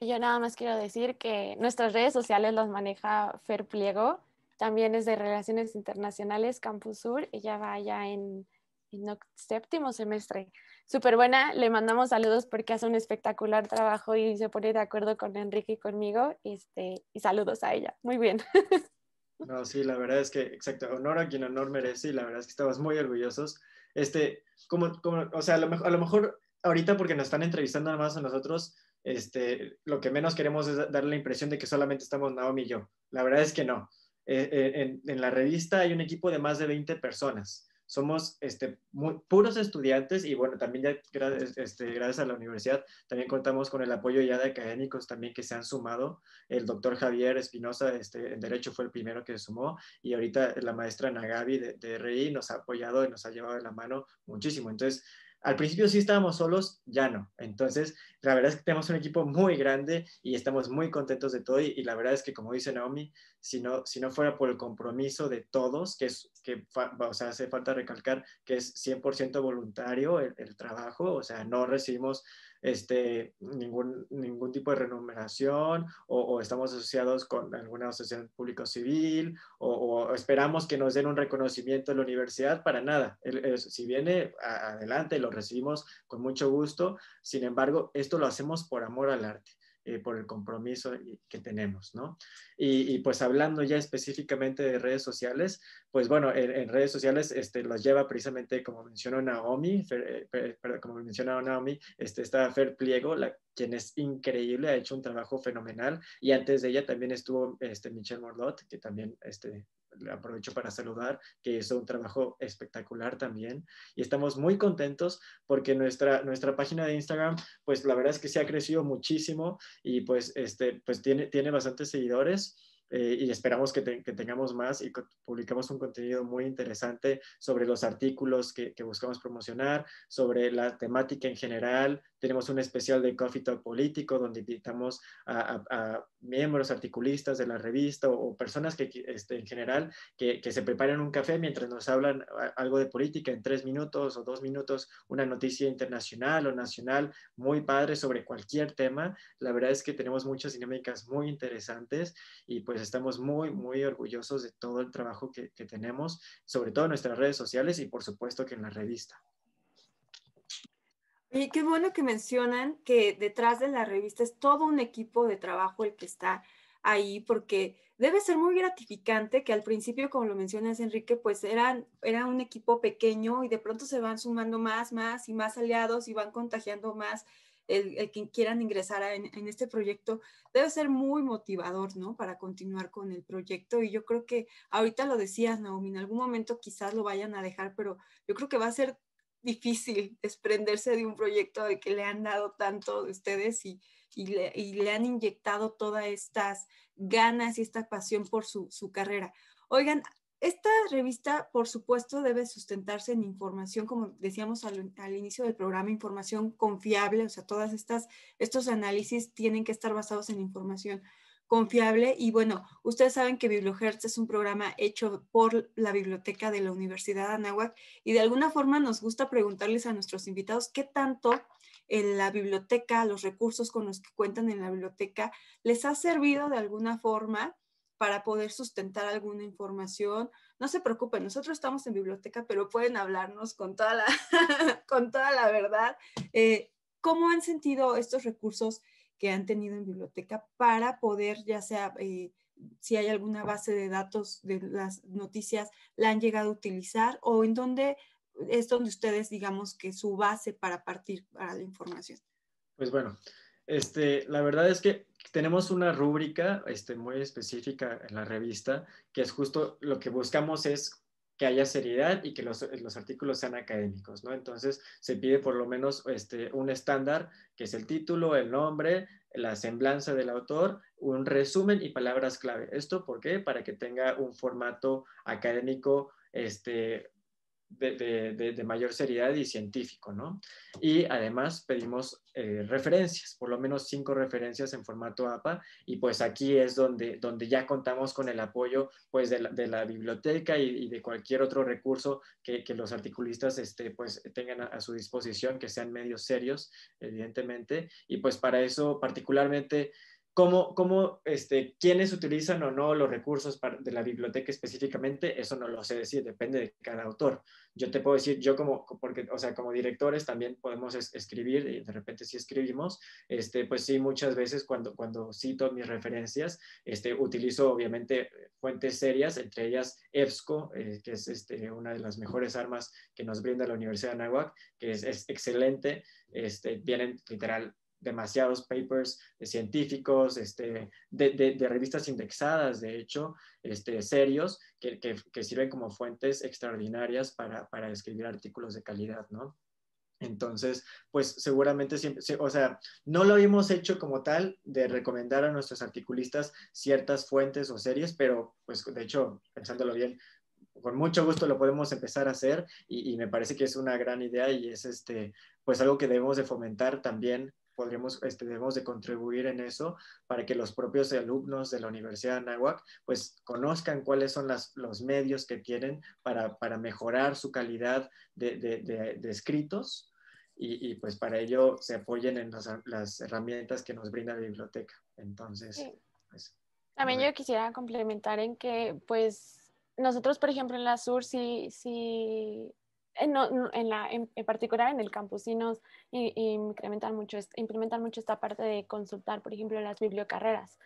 Yo nada más quiero decir que nuestras redes sociales las maneja Fer Pliego, también es de Relaciones Internacionales Campus Sur, ella va allá en en séptimo semestre. Súper buena, le mandamos saludos porque hace un espectacular trabajo y se pone de acuerdo con Enrique y conmigo. Este, y saludos a ella. Muy bien. No, sí, la verdad es que, exacto, honor a quien honor merece y la verdad es que estabas muy orgullosos. Este, como, o sea, a lo, mejor ahorita porque nos están entrevistando nada más a nosotros, este, lo que menos queremos es darle la impresión de que solamente estamos Naomi y yo. La verdad es que no. Eh, eh, en, en, la revista hay un equipo de más de 20 personas somos este, puros estudiantes y bueno, también ya este, gracias a la universidad también contamos con el apoyo ya de académicos también que se han sumado. El doctor Javier Espinosa este, en Derecho fue el primero que se sumó y ahorita la maestra Nagabi de, de RI nos ha apoyado y nos ha llevado de la mano muchísimo. Entonces, al principio sí estábamos solos, ya no. Entonces, la verdad es que tenemos un equipo muy grande y estamos muy contentos de todo. Y, la verdad es que, como dice Naomi, si no, si no fuera por el compromiso de todos, que es que o sea, hace falta recalcar que es 100% voluntario el trabajo, o sea, no recibimos este, ningún, ningún tipo de remuneración o, estamos asociados con alguna asociación público-civil o, esperamos que nos den un reconocimiento de la universidad, para nada. si viene, adelante, lo recibimos con mucho gusto. Sin embargo, esto lo hacemos por amor al arte. Eh, por el compromiso que tenemos, ¿no? Y, pues hablando ya específicamente de redes sociales, pues bueno, en, redes sociales este, los lleva precisamente, como mencionó Naomi, eh, como mencionó Naomi, este, está Fer Pliego, la, quien es increíble, ha hecho un trabajo fenomenal y antes de ella también estuvo este, Michelle Mordot, que también este, aprovecho para saludar, que es un trabajo espectacular también. Y estamos muy contentos porque nuestra, nuestra página de Instagram, pues la verdad es que se ha crecido muchísimo y pues, este, pues tiene, tiene bastantes seguidores. Eh, y esperamos que, tengamos más y publicamos un contenido muy interesante sobre los artículos que, que, buscamos promocionar, sobre la temática en general, tenemos un especial de Coffee Talk Político donde invitamos a, miembros, articulistas de la revista o, personas que este, en general que, se preparan un café mientras nos hablan algo de política en tres minutos o dos minutos, una noticia internacional o nacional muy padre sobre cualquier tema. La verdad es que tenemos muchas dinámicas muy interesantes y pues estamos muy, muy orgullosos de todo el trabajo que, que tenemos, sobre todo en nuestras redes sociales y por supuesto que en la revista. Y qué bueno que mencionan que detrás de la revista es todo un equipo de trabajo el que está ahí, porque debe ser muy gratificante que al principio, como lo mencionas, Enrique, pues eran, era un equipo pequeño y de pronto se van sumando más, más y más aliados y van contagiando más el, que quieran ingresar en, en, este proyecto. Debe ser muy motivador, ¿no? Para continuar con el proyecto y yo creo que ahorita lo decías, Naomi, en algún momento quizás lo vayan a dejar, pero yo creo que va a ser difícil desprenderse de un proyecto de que le han dado tanto de ustedes y, y, le, y le, han inyectado todas estas ganas y esta pasión por su, su carrera. Oigan, esta revista, por supuesto, debe sustentarse en información, como decíamos al, al, inicio del programa, información confiable, o sea, todas estas, estos análisis tienen que estar basados en información confiable. Y bueno, ustedes saben que Bibliohertz es un programa hecho por la biblioteca de la Universidad de Anáhuac y de alguna forma nos gusta preguntarles a nuestros invitados qué tanto en la biblioteca, los recursos con los que cuentan en la biblioteca, les ha servido de alguna forma para poder sustentar alguna información. No se preocupen, nosotros estamos en biblioteca, pero pueden hablarnos con toda la, con toda la verdad. Eh, ¿Cómo han sentido estos recursos? que han tenido en biblioteca para poder, ya sea eh, si hay alguna base de datos de las noticias, la han llegado a utilizar o en dónde es donde ustedes, digamos, que su base para partir para la información. Pues bueno, este, la verdad es que tenemos una rúbrica este, muy específica en la revista, que es justo lo que buscamos es que haya seriedad y que los, artículos sean académicos, ¿no? Entonces se pide por lo menos este, un estándar, que es el título, el nombre, la semblanza del autor, un resumen y palabras clave. ¿Esto por qué? Para que tenga un formato académico este, de, mayor seriedad y científico, ¿no? Y además pedimos eh, referencias, por lo menos cinco referencias en formato APA, y pues aquí es donde, donde ya contamos con el apoyo pues de la, biblioteca y, de cualquier otro recurso que, los articulistas este, pues tengan a, su disposición, que sean medios serios, evidentemente, y pues para eso particularmente Cómo, cómo este, quiénes utilizan o no los recursos de la biblioteca específicamente, eso no lo sé decir, depende de cada autor. Yo te puedo decir, yo como, porque, o sea, como directores también podemos escribir, y de repente si escribimos, este, pues sí, muchas veces cuando, cuando cito mis referencias, este, utilizo obviamente fuentes serias, entre ellas EBSCO, eh, que es este, una de las mejores armas que nos brinda la Universidad de Anáhuac, que es, es excelente, este, vienen literal demasiados papers de científicos, este, de, de, revistas indexadas, de hecho, este, serios, que, que, sirven como fuentes extraordinarias para, para, escribir artículos de calidad, ¿no? Entonces, pues seguramente siempre, o sea, no lo hemos hecho como tal de recomendar a nuestros articulistas ciertas fuentes o series, pero pues de hecho, pensándolo bien, con mucho gusto lo podemos empezar a hacer y, y, me parece que es una gran idea y es este, pues algo que debemos de fomentar también podríamos, este, debemos de contribuir en eso para que los propios alumnos de la Universidad de Anáhuac pues conozcan cuáles son las, los medios que tienen para, para mejorar su calidad de, de, escritos y, y, pues para ello se apoyen en las herramientas que nos brinda la biblioteca. Entonces, pues, También yo quisiera complementar en que pues nosotros, por ejemplo, en la SUR sí, sí eh, en, la, particular en el campusinos y, y incrementan mucho, mucho esta parte de consultar, por ejemplo, las bibliocarreras.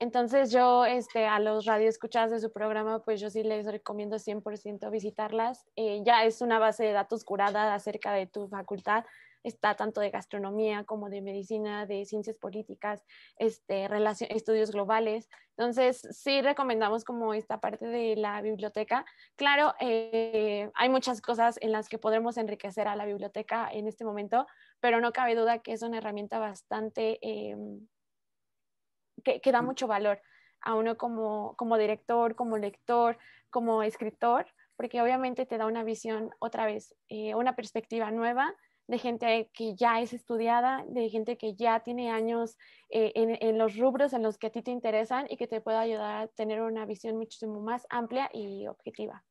Entonces yo este, a los radioescuchas de su programa, pues yo sí les recomiendo 100% visitarlas. Eh, ya es una base de datos curada acerca de tu facultad está tanto de gastronomía como de medicina, de ciencias políticas, este, estudios globales. Entonces, sí recomendamos como esta parte de la biblioteca. Claro, eh, hay muchas cosas en las que podremos enriquecer a la biblioteca en este momento, pero no cabe duda que es una herramienta bastante... Em, que, que, da mm. mucho valor a uno como, director, como lector, como escritor, porque obviamente te da una visión otra vez, eh, una perspectiva nueva de gente que ya es estudiada, de gente que ya tiene años eh, en, en, los rubros en los que a ti te interesan y que te pueda ayudar a tener una visión muchísimo más amplia y objetiva.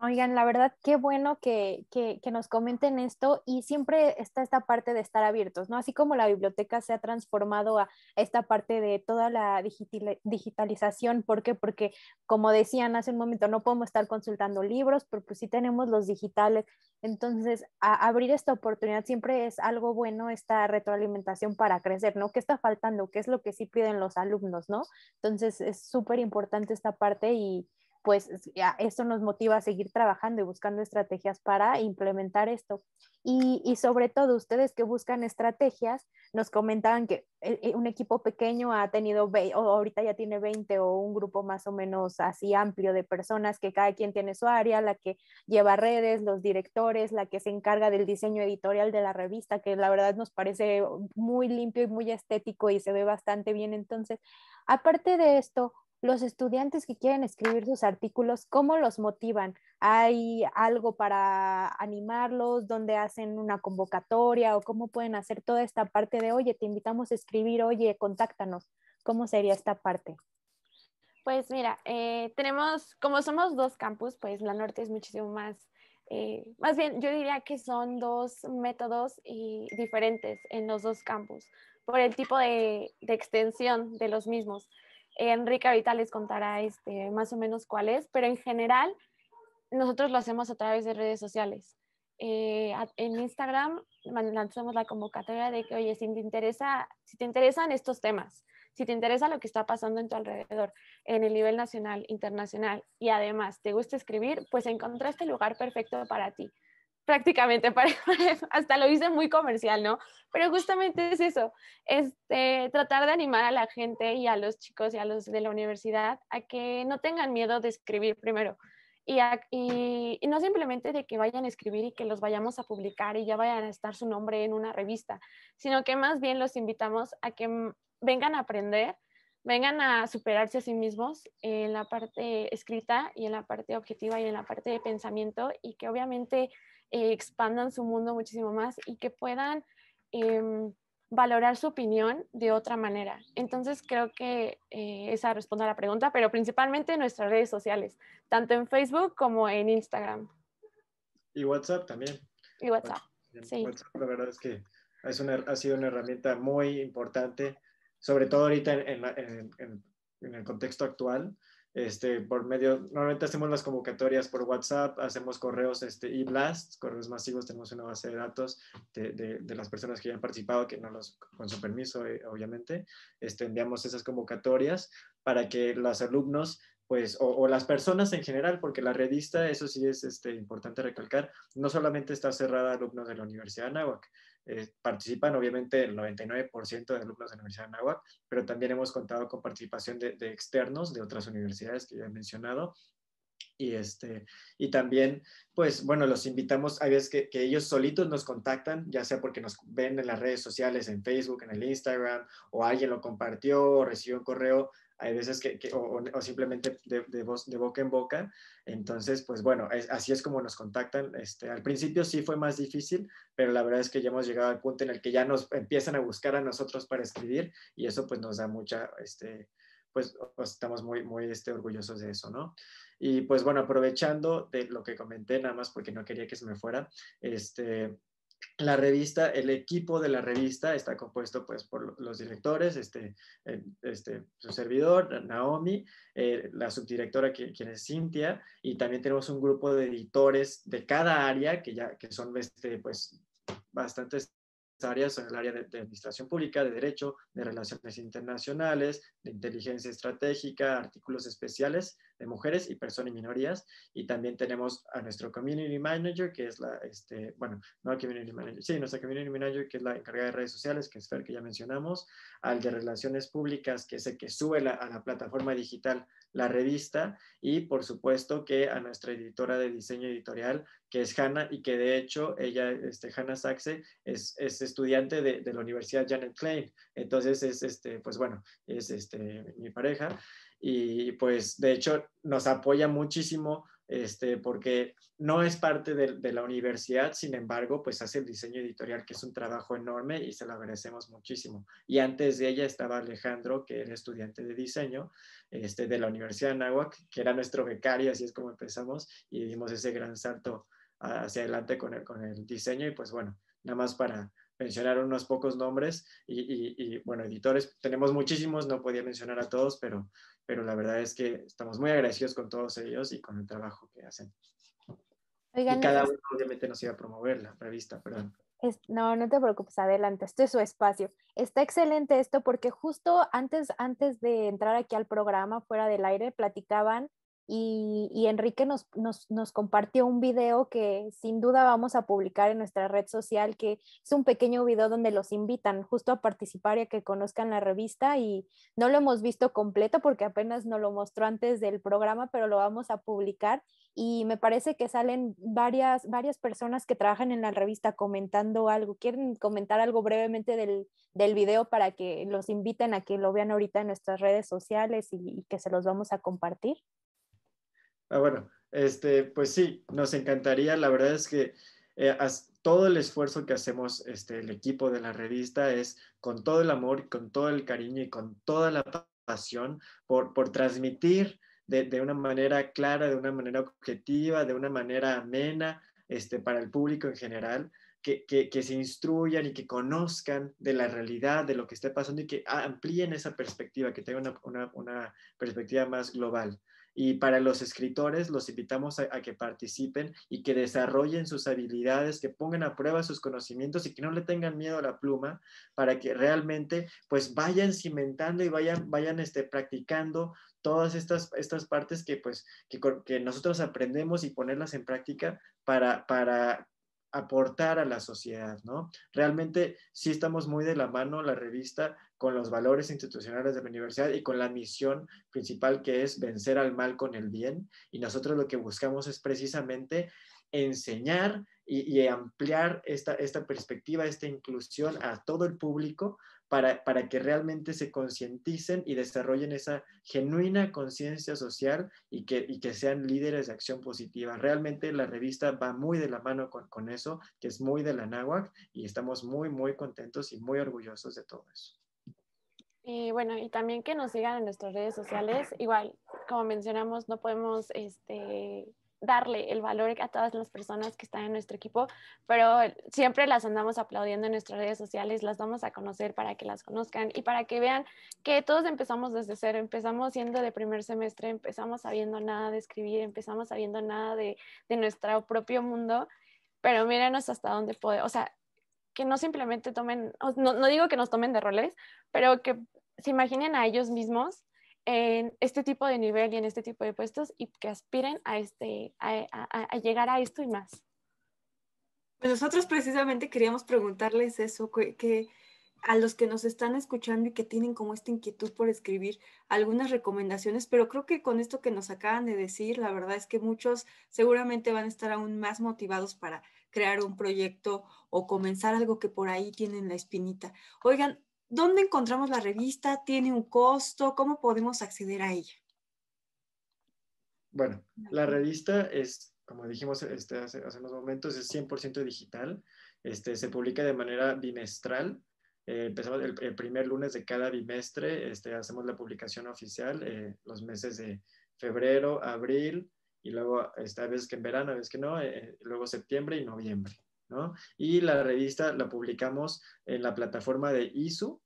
Oigan, la verdad, qué bueno que, que, nos comenten esto y siempre está esta parte de estar abiertos, ¿no? Así como la biblioteca se ha transformado a esta parte de toda la digitalización, ¿por qué? Porque, como decían hace un momento, no podemos estar consultando libros, pero pues sí tenemos los digitales. Entonces, abrir esta oportunidad siempre es algo bueno, esta retroalimentación para crecer, ¿no? ¿Qué está faltando? ¿Qué es lo que sí piden los alumnos, ¿no? Entonces, es súper importante esta parte y pues ya, esto nos motiva a seguir trabajando y buscando estrategias para implementar esto. Y, y sobre todo, ustedes que buscan estrategias, nos comentaban que eh, eh, un equipo pequeño ha tenido, o ahorita ya tiene 20 o un grupo más o menos así amplio de personas, que cada quien tiene su área, la que lleva redes, los directores, la que se encarga del diseño editorial de la revista, que la verdad nos parece muy limpio y muy estético y se ve bastante bien. Entonces, aparte de esto, los estudiantes que quieren escribir sus artículos, ¿cómo los motivan? ¿Hay algo para animarlos? ¿Dónde hacen una convocatoria? ¿O cómo pueden hacer toda esta parte de, oye, te invitamos a escribir, oye, contáctanos? ¿Cómo sería esta parte? Pues mira, eh, tenemos, como somos dos campus, pues la norte es muchísimo más, eh, más bien yo diría que son dos métodos diferentes en los dos campus por el tipo de extensión de los mismos. Enrique ahorita les contará este, más o menos cuál es, pero en general nosotros lo hacemos a través de redes sociales. Eh, en Instagram lanzamos la convocatoria de que, oye, si te, interesa, si te interesan estos temas, si te interesa lo que está pasando en tu alrededor, en el nivel nacional, internacional, y además te gusta escribir, pues encontraste el lugar perfecto para ti prácticamente para, hasta lo hice muy comercial, ¿no? Pero justamente es eso, este, tratar de animar a la gente y a los chicos y a los de la universidad a que no tengan miedo de escribir primero y no simplemente de que vayan a escribir y que los vayamos a publicar y ya vayan a estar su nombre en una revista, sino que más bien los invitamos a que vengan a aprender vengan a superarse a sí mismos en la parte escrita y en la parte objetiva y en la parte de pensamiento y que obviamente eh, expandan su mundo muchísimo más y que puedan em, valorar su opinión de otra manera. Entonces creo que eh, esa responde a la pregunta, pero principalmente en nuestras redes sociales, tanto en Facebook como en Instagram. Y WhatsApp también. Y WhatsApp, sí. la verdad es que ha sido una herramienta muy importante, sobre todo ahorita en el contexto actual, este, por medio, normalmente hacemos las convocatorias por WhatsApp, hacemos correos este, y blasts, correos masivos, tenemos una base de datos de, las personas que ya han participado, que no con su permiso, eh, obviamente, este, enviamos esas convocatorias para que los alumnos pues, o, las personas en general, porque la revista, eso sí es este, importante recalcar, no solamente está cerrada a alumnos de la Universidad de Anáhuac, eh, participan obviamente el 99% de alumnos de la Universidad de Anáhuac, pero también hemos contado con participación de, externos de otras universidades que ya he mencionado, y, este, y también, pues bueno, los invitamos, a veces que, que, ellos solitos nos contactan, ya sea porque nos ven en las redes sociales, en Facebook, en el Instagram, o alguien lo compartió o recibió un correo, hay veces que, o, simplemente de, voz, de, boca en boca. Entonces, pues bueno, así es como nos contactan. Este, al principio sí fue más difícil, pero la verdad es que ya hemos llegado al punto en el que ya nos empiezan a buscar a nosotros para escribir y eso pues nos da mucha, este, pues estamos muy, muy este, orgullosos de eso, ¿no? Y pues bueno, aprovechando de lo que comenté, nada más porque no quería que se me fuera, este, la revista, el equipo de la revista está compuesto pues por los directores, este, eh, este su servidor, Naomi, eh, la subdirectora que, quien es Cintia, y también tenemos un grupo de editores de cada área que ya que son este, pues áreas, son el área de, administración pública, de derecho, de relaciones internacionales, de inteligencia estratégica, artículos especiales de mujeres y personas y minorías. Y también tenemos a nuestro community manager, que es la, este, bueno, no community manager, sí, nuestra community manager, que es la encargada de redes sociales, que es Fer, que ya mencionamos, al de relaciones públicas, que es el que sube a la plataforma digital la revista y por supuesto que a nuestra editora de diseño editorial, que es Hanna y que de hecho ella, este, Hanna Saxe, es, estudiante de, de, la Universidad Janet Klein. Entonces es, este, pues bueno, es este, mi pareja y pues de hecho nos apoya muchísimo este, porque no es parte de, la universidad, sin embargo, pues hace el diseño editorial, que es un trabajo enorme y se lo agradecemos muchísimo. Y antes de ella estaba Alejandro, que era estudiante de diseño este, de la Universidad de Anáhuac, que era nuestro becario, así es como empezamos y dimos ese gran salto hacia adelante con el, con el diseño y pues bueno, nada más para mencionar unos pocos nombres y, bueno, editores, tenemos muchísimos, no podía mencionar a todos, pero, pero la verdad es que estamos muy agradecidos con todos ellos y con el trabajo que hacen. y cada uno obviamente nos iba a promover la revista, perdón. no, no te preocupes, adelante, esto es su espacio. Está excelente esto porque justo antes, antes de entrar aquí al programa, fuera del aire, platicaban y, Enrique nos, nos, nos, compartió un video que sin duda vamos a publicar en nuestra red social, que es un pequeño video donde los invitan justo a participar y a que conozcan la revista. Y no lo hemos visto completo porque apenas nos lo mostró antes del programa, pero lo vamos a publicar. Y me parece que salen varias, varias personas que trabajan en la revista comentando algo. ¿Quieren comentar algo brevemente del, del video para que los inviten a que lo vean ahorita en nuestras redes sociales y que se los vamos a compartir? Ah, bueno, este, pues sí, nos encantaría. La verdad es que eh, todo el esfuerzo que hacemos este, el equipo de la revista es con todo el amor, con todo el cariño y con toda la pasión por, transmitir de, una manera clara, de una manera objetiva, de una manera amena este, para el público en general. Que, que, se instruyan y que conozcan de la realidad, de lo que está pasando y que amplíen esa perspectiva, que tengan una, una perspectiva más global. Y para los escritores, los invitamos a, que participen y que desarrollen sus habilidades, que pongan a prueba sus conocimientos y que no le tengan miedo a la pluma para que realmente pues vayan cimentando y vayan, vayan este, practicando todas estas, estas partes que pues que, que nosotros aprendemos y ponerlas en práctica para, para aportar a la sociedad, ¿no? Realmente sí estamos muy de la mano la revista con los valores institucionales de la universidad y con la misión principal que es vencer al mal con el bien. Y nosotros lo que buscamos es precisamente enseñar y, ampliar esta, esta perspectiva, esta inclusión a todo el público para, para, que realmente se concienticen y desarrollen esa genuina conciencia social y que, y que sean líderes de acción positiva. Realmente la revista va muy de la mano con, con eso, que es muy de la náhuac, y estamos muy, muy contentos y muy orgullosos de todo eso. Y bueno, y también que nos sigan en nuestras redes sociales. Igual, como mencionamos, no podemos este, darle el valor a todas las personas que están en nuestro equipo, pero siempre las andamos aplaudiendo en nuestras redes sociales, las vamos a conocer para que las conozcan y para que vean que todos empezamos desde cero, empezamos siendo de primer semestre, empezamos sabiendo nada de escribir, empezamos sabiendo nada de, nuestro propio mundo, pero mírenos hasta dónde podemos, o sea, que no simplemente tomen, no, digo que nos tomen de roles, pero que se imaginen a ellos mismos en este tipo de nivel y en este tipo de puestos y que aspiren a, este, a, llegar a esto y más. Pues nosotros precisamente queríamos preguntarles eso, que a los que nos están escuchando y que tienen como esta inquietud por escribir algunas recomendaciones, pero creo que con esto que nos acaban de decir, la verdad es que muchos seguramente van a estar aún más motivados para crear un proyecto o comenzar algo que por ahí tienen la espinita. Oigan, ¿dónde encontramos la revista? ¿Tiene un costo? ¿Cómo podemos acceder a ella? Bueno, la revista es, como dijimos este, hace, unos momentos, es 100% digital. Este, se publica de manera bimestral. Eh, empezamos el, primer lunes de cada bimestre, este, hacemos la publicación oficial eh, los meses de febrero, abril, y luego está a veces que en verano, a veces que no, eh, luego septiembre y noviembre, ¿no? Y la revista la publicamos en la plataforma de ISU,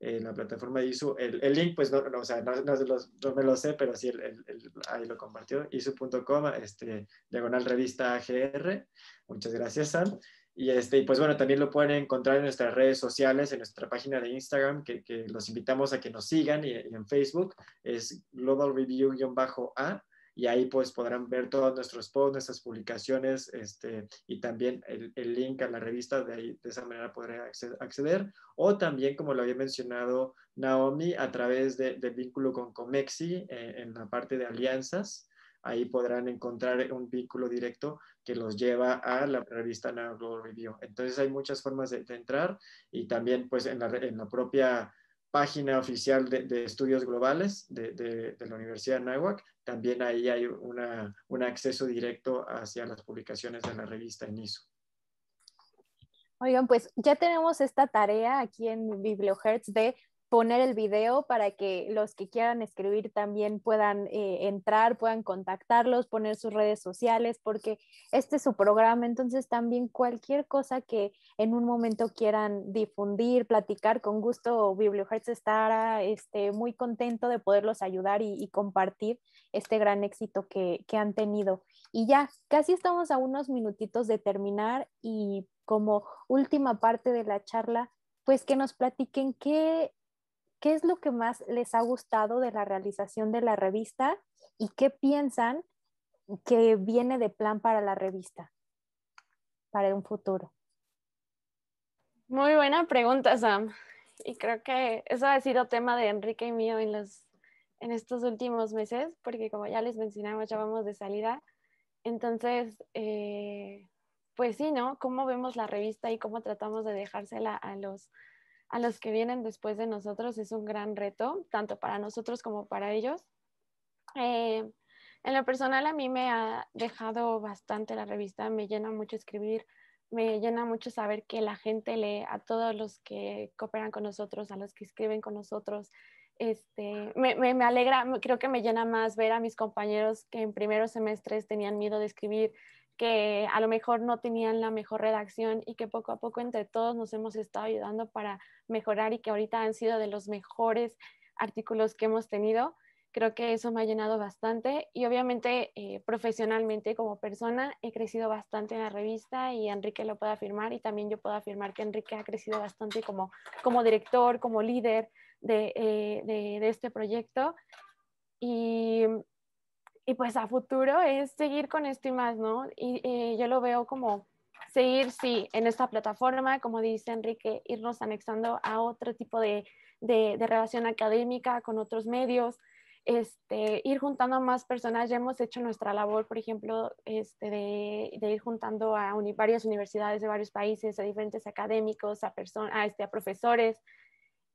en la plataforma de ISU, el, link, pues no, o sea, no, me lo sé, pero sí, el, el, ahí lo compartió, isu.com, este, diagonal revista AGR, muchas gracias, Sam. Y este, pues bueno, también lo pueden encontrar en nuestras redes sociales, en nuestra página de Instagram, que, que los invitamos a que nos sigan y, y en Facebook, es Global Review-A y ahí pues podrán ver todos nuestros posts, nuestras publicaciones este, y también el, link a la revista, de, ahí, de esa manera podrán acceder. O también, como lo había mencionado Naomi, a través del vínculo con Comexi eh, en la parte de alianzas, ahí podrán encontrar un vínculo directo que los lleva a la revista Now Global Review. Entonces hay muchas formas de, entrar y también pues en la, en la propia página oficial de, estudios globales de, la Universidad de Nahuac. También ahí hay un acceso directo hacia las publicaciones de la revista Eniso. Oigan, pues ya tenemos esta tarea aquí en Bibliohertz de poner el video para que los que quieran escribir también puedan eh, entrar, puedan contactarlos, poner sus redes sociales, porque este es su programa, entonces también cualquier cosa que en un momento quieran difundir, platicar, con gusto BiblioHearts estará este, muy contento de poderlos ayudar y, y compartir este gran éxito que, que han tenido. Y ya, casi estamos a unos minutitos de terminar y como última parte de la charla, pues que nos platiquen qué qué es lo que más les ha gustado de la realización de la revista y qué piensan que viene de plan para la revista, para un futuro. Muy buena pregunta, Sam. Y creo que eso ha sido tema de Enrique y mío en, los, en estos últimos meses, porque como ya les mencionamos, ya vamos de salida. Entonces, eh, pues sí, ¿no? ¿Cómo vemos la revista y cómo tratamos de dejársela a los a los que vienen después de nosotros es un gran reto, tanto para nosotros como para ellos. Eh, en lo personal a mí me ha dejado bastante la revista, me llena mucho escribir, me llena mucho saber que la gente lee a todos los que cooperan con nosotros, a los que escriben con nosotros. Este, me, me alegra, creo que me llena más ver a mis compañeros que en primeros semestres tenían miedo de escribir, que a lo mejor no tenían la mejor redacción y que poco a poco entre todos nos hemos estado ayudando para mejorar y que ahorita han sido de los mejores artículos que hemos tenido. Creo que eso me ha llenado bastante y obviamente eh, profesionalmente como persona he crecido bastante en la revista y Enrique lo puede afirmar y también yo puedo afirmar que Enrique ha crecido bastante como, como director, como líder de eh, este proyecto. Y y pues a futuro es seguir con esto y más, ¿no? Y eh, yo lo veo como seguir, sí, en esta plataforma, como dice Enrique, irnos anexando a otro tipo de, de, relación académica con otros medios, este, ir juntando a más personas. Ya hemos hecho nuestra labor, por ejemplo, este, de, ir juntando a varias universidades de varios países, a diferentes académicos, a, a, este, a profesores,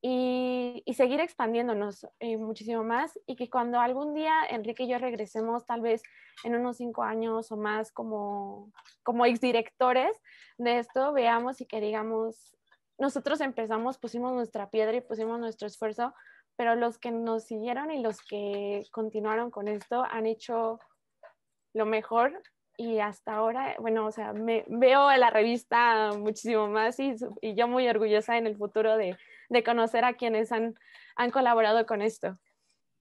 y, seguir expandiéndonos eh, muchísimo más y que cuando algún día Enrique y yo regresemos, tal vez en unos cinco años o más como, como exdirectores de esto, veamos y que digamos, nosotros empezamos, pusimos nuestra piedra y pusimos nuestro esfuerzo, pero los que nos siguieron y los que continuaron con esto han hecho lo mejor y hasta ahora, bueno, o sea, me, veo la revista muchísimo más y, y yo muy orgullosa en el futuro de, de conocer a quienes han, han colaborado con esto.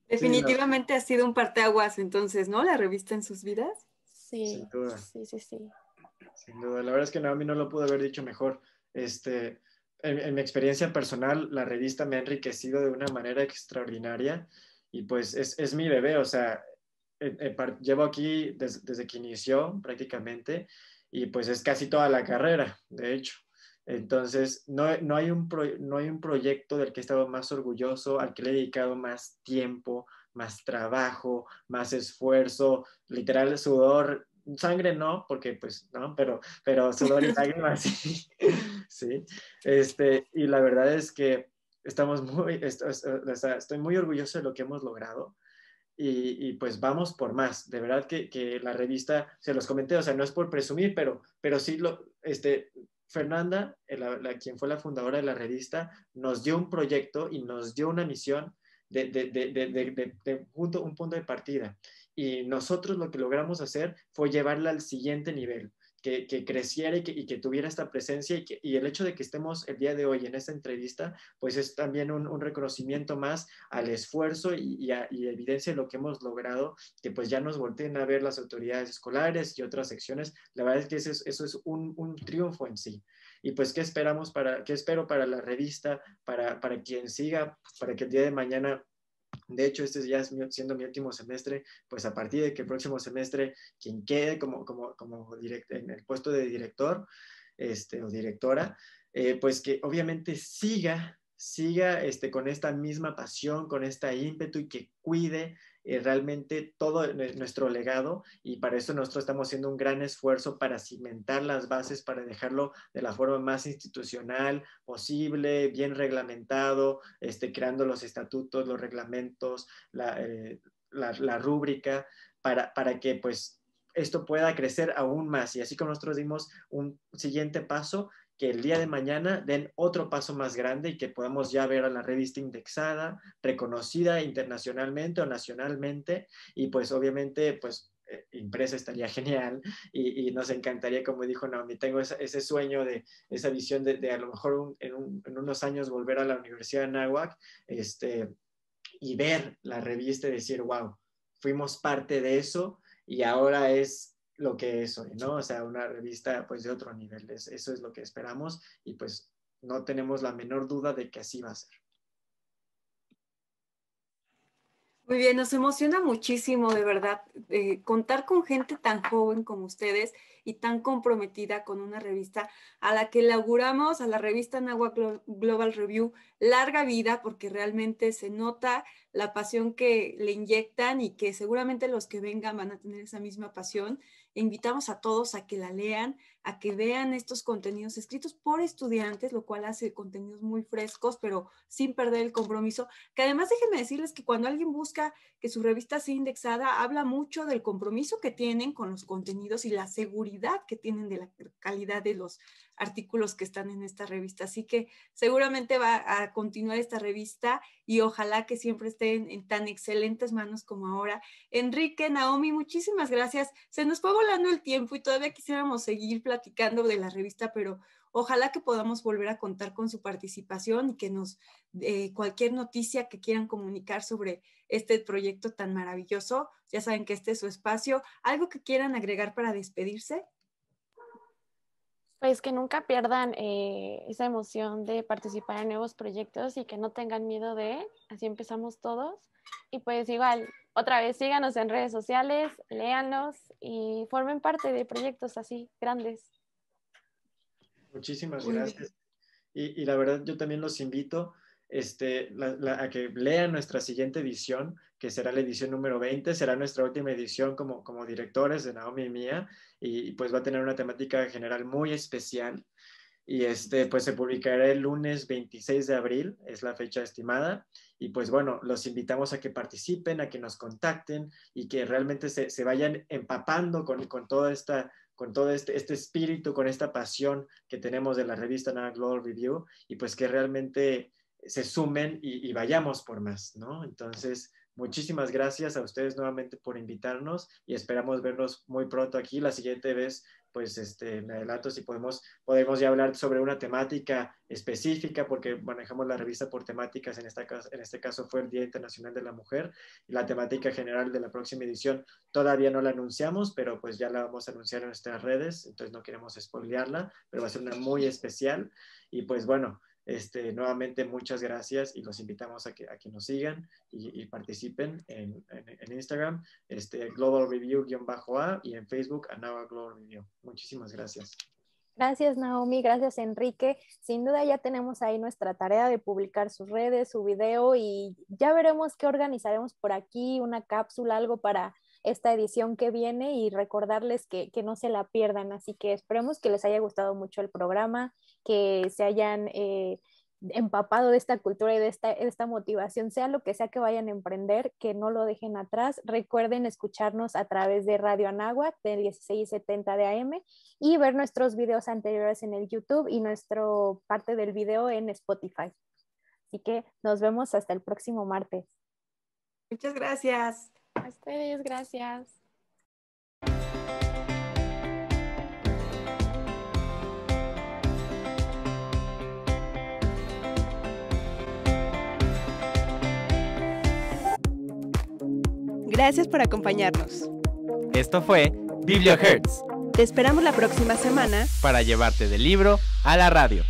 Definitivamente ha sido un parteaguas entonces, ¿no? La revista en sus vidas. Sí, sin duda. sí, sí, sí. Sin duda. La verdad es que a mí no lo pudo haber dicho mejor. Este, en, mi experiencia personal, la revista me ha enriquecido de una manera extraordinaria y pues es, mi bebé, o sea, llevo aquí desde que inició prácticamente y pues es casi toda la carrera, de hecho. Entonces, no, hay un no hay un proyecto del que he estado más orgulloso, al que le he dedicado más tiempo, más trabajo, más esfuerzo, literal sudor, sangre no, porque pues no, pero, pero sudor y lágrimas, sí. sí. Este, y la verdad es que estamos muy, eh, estoy muy orgulloso de lo que hemos logrado. Y, pues vamos por más. De verdad que, que, la revista, se los comenté, o sea, no es por presumir, pero, pero sí lo, este, Fernanda, eh, la, quien fue la fundadora de la revista, nos dio un proyecto y nos dio una misión de, un punto de partida. Y nosotros lo que logramos hacer fue llevarla al siguiente nivel que, creciera y que, tuviera esta presencia y, que, el hecho de que estemos el día de hoy en esta entrevista, pues es también un, reconocimiento más al esfuerzo y, evidencia de lo que hemos logrado, que pues ya nos volteen a ver las autoridades escolares y otras secciones. La verdad es que eso es, un, triunfo en sí y pues qué esperamos para, qué espero para la revista, para, para quien siga, para que el día de mañana de hecho, este ya es siendo mi último semestre, pues a partir de que el próximo semestre quien quede como, como, como en el puesto de director este, o directora, eh, pues que obviamente siga siga este, con esta misma pasión, con este ímpetu y que cuide eh, realmente todo eh, nuestro legado y para eso nosotros estamos haciendo un gran esfuerzo para cimentar las bases, para dejarlo de la forma más institucional posible, bien reglamentado, este, creando los estatutos, los reglamentos, la, eh, rúbrica, para, que pues esto pueda crecer aún más y así como nosotros dimos un siguiente paso, que el día de mañana den otro paso más grande y que podamos ya ver a la revista indexada, reconocida internacionalmente o nacionalmente y pues obviamente pues eh, impresa estaría genial y, nos encantaría, como dijo Naomi, tengo ese sueño de esa visión de, a lo mejor en, unos años volver a la Universidad de Nahuac este, y ver la revista y decir, wow, fuimos parte de eso y ahora es lo que es hoy, ¿no? O sea, una revista pues de otro nivel, eso es lo que esperamos y pues no tenemos la menor duda de que así va a ser. Muy bien, nos emociona muchísimo, de verdad, eh, contar con gente tan joven como ustedes y tan comprometida con una revista a la que inauguramos, a la revista Nahua Global Review, larga vida, porque realmente se nota la pasión que le inyectan y que seguramente los que vengan van a tener esa misma pasión invitamos a todos a que la lean, a que vean estos contenidos escritos por estudiantes, lo cual hace contenidos muy frescos, pero sin perder el compromiso. Que además déjenme decirles que cuando alguien busca que su revista sea indexada, habla mucho del compromiso que tienen con los contenidos y la seguridad que tienen de la calidad de los artículos que están en esta revista. Así que seguramente va a continuar esta revista y ojalá que siempre esté en tan excelentes manos como ahora. Enrique, Naomi, muchísimas gracias. Se nos fue volando el tiempo y todavía quisiéramos seguir platicando de la revista, pero ojalá que podamos volver a contar con su participación y que nos cualquier noticia que quieran comunicar sobre este proyecto tan maravilloso, ya saben que este es su espacio. ¿Algo que quieran agregar para despedirse? Pues que nunca pierdan eh, esa emoción de participar en nuevos proyectos y que no tengan miedo de, así empezamos todos. Y pues igual, otra vez síganos en redes sociales, léanos y formen parte de proyectos así grandes. Muchísimas gracias. Y, y la verdad yo también los invito este, a que lean nuestra siguiente edición que será la edición número 20, será nuestra última edición como, como directores de Naomi y mía, y, pues va a tener una temática general muy especial. Y este, pues se publicará el lunes 26 de abril, es la fecha estimada. Y pues bueno, los invitamos a que participen, a que nos contacten y que realmente se, vayan empapando con, con toda esta con todo este, este, espíritu, con esta pasión que tenemos de la revista Nana Global Review y pues que realmente se sumen y, vayamos por más, ¿no? Entonces, Muchísimas gracias a ustedes nuevamente por invitarnos y esperamos vernos muy pronto aquí. La siguiente vez, pues, este, me adelanto si podemos, podemos ya hablar sobre una temática específica, porque manejamos la revista por temáticas, en, esta, en este caso fue el Día Internacional de la Mujer, y la temática general de la próxima edición todavía no la anunciamos, pero pues ya la vamos a anunciar en nuestras redes, entonces no queremos spoilearla, pero va a ser una muy especial. Y pues bueno, este, nuevamente, muchas gracias y los invitamos a que, a nos sigan y, participen en, en, Instagram, este, Global Review-A y en Facebook, anava Global Review. Muchísimas gracias. Gracias Naomi, gracias Enrique. Sin duda ya tenemos ahí nuestra tarea de publicar sus redes, su video y ya veremos qué organizaremos por aquí, una cápsula, algo para esta edición que viene y recordarles que, no se la pierdan. Así que esperemos que les haya gustado mucho el programa, que se hayan eh, empapado de esta cultura y de esta, motivación, sea lo que sea que vayan a emprender, que no lo dejen atrás. Recuerden escucharnos a través de Radio Anáhuac del 1670 de AM y ver nuestros videos anteriores en el YouTube y nuestro parte del video en Spotify. Así que nos vemos hasta el próximo martes. Muchas gracias gracias. Gracias por acompañarnos. Esto fue Bibliohertz. Te esperamos la próxima semana para llevarte del libro a la radio.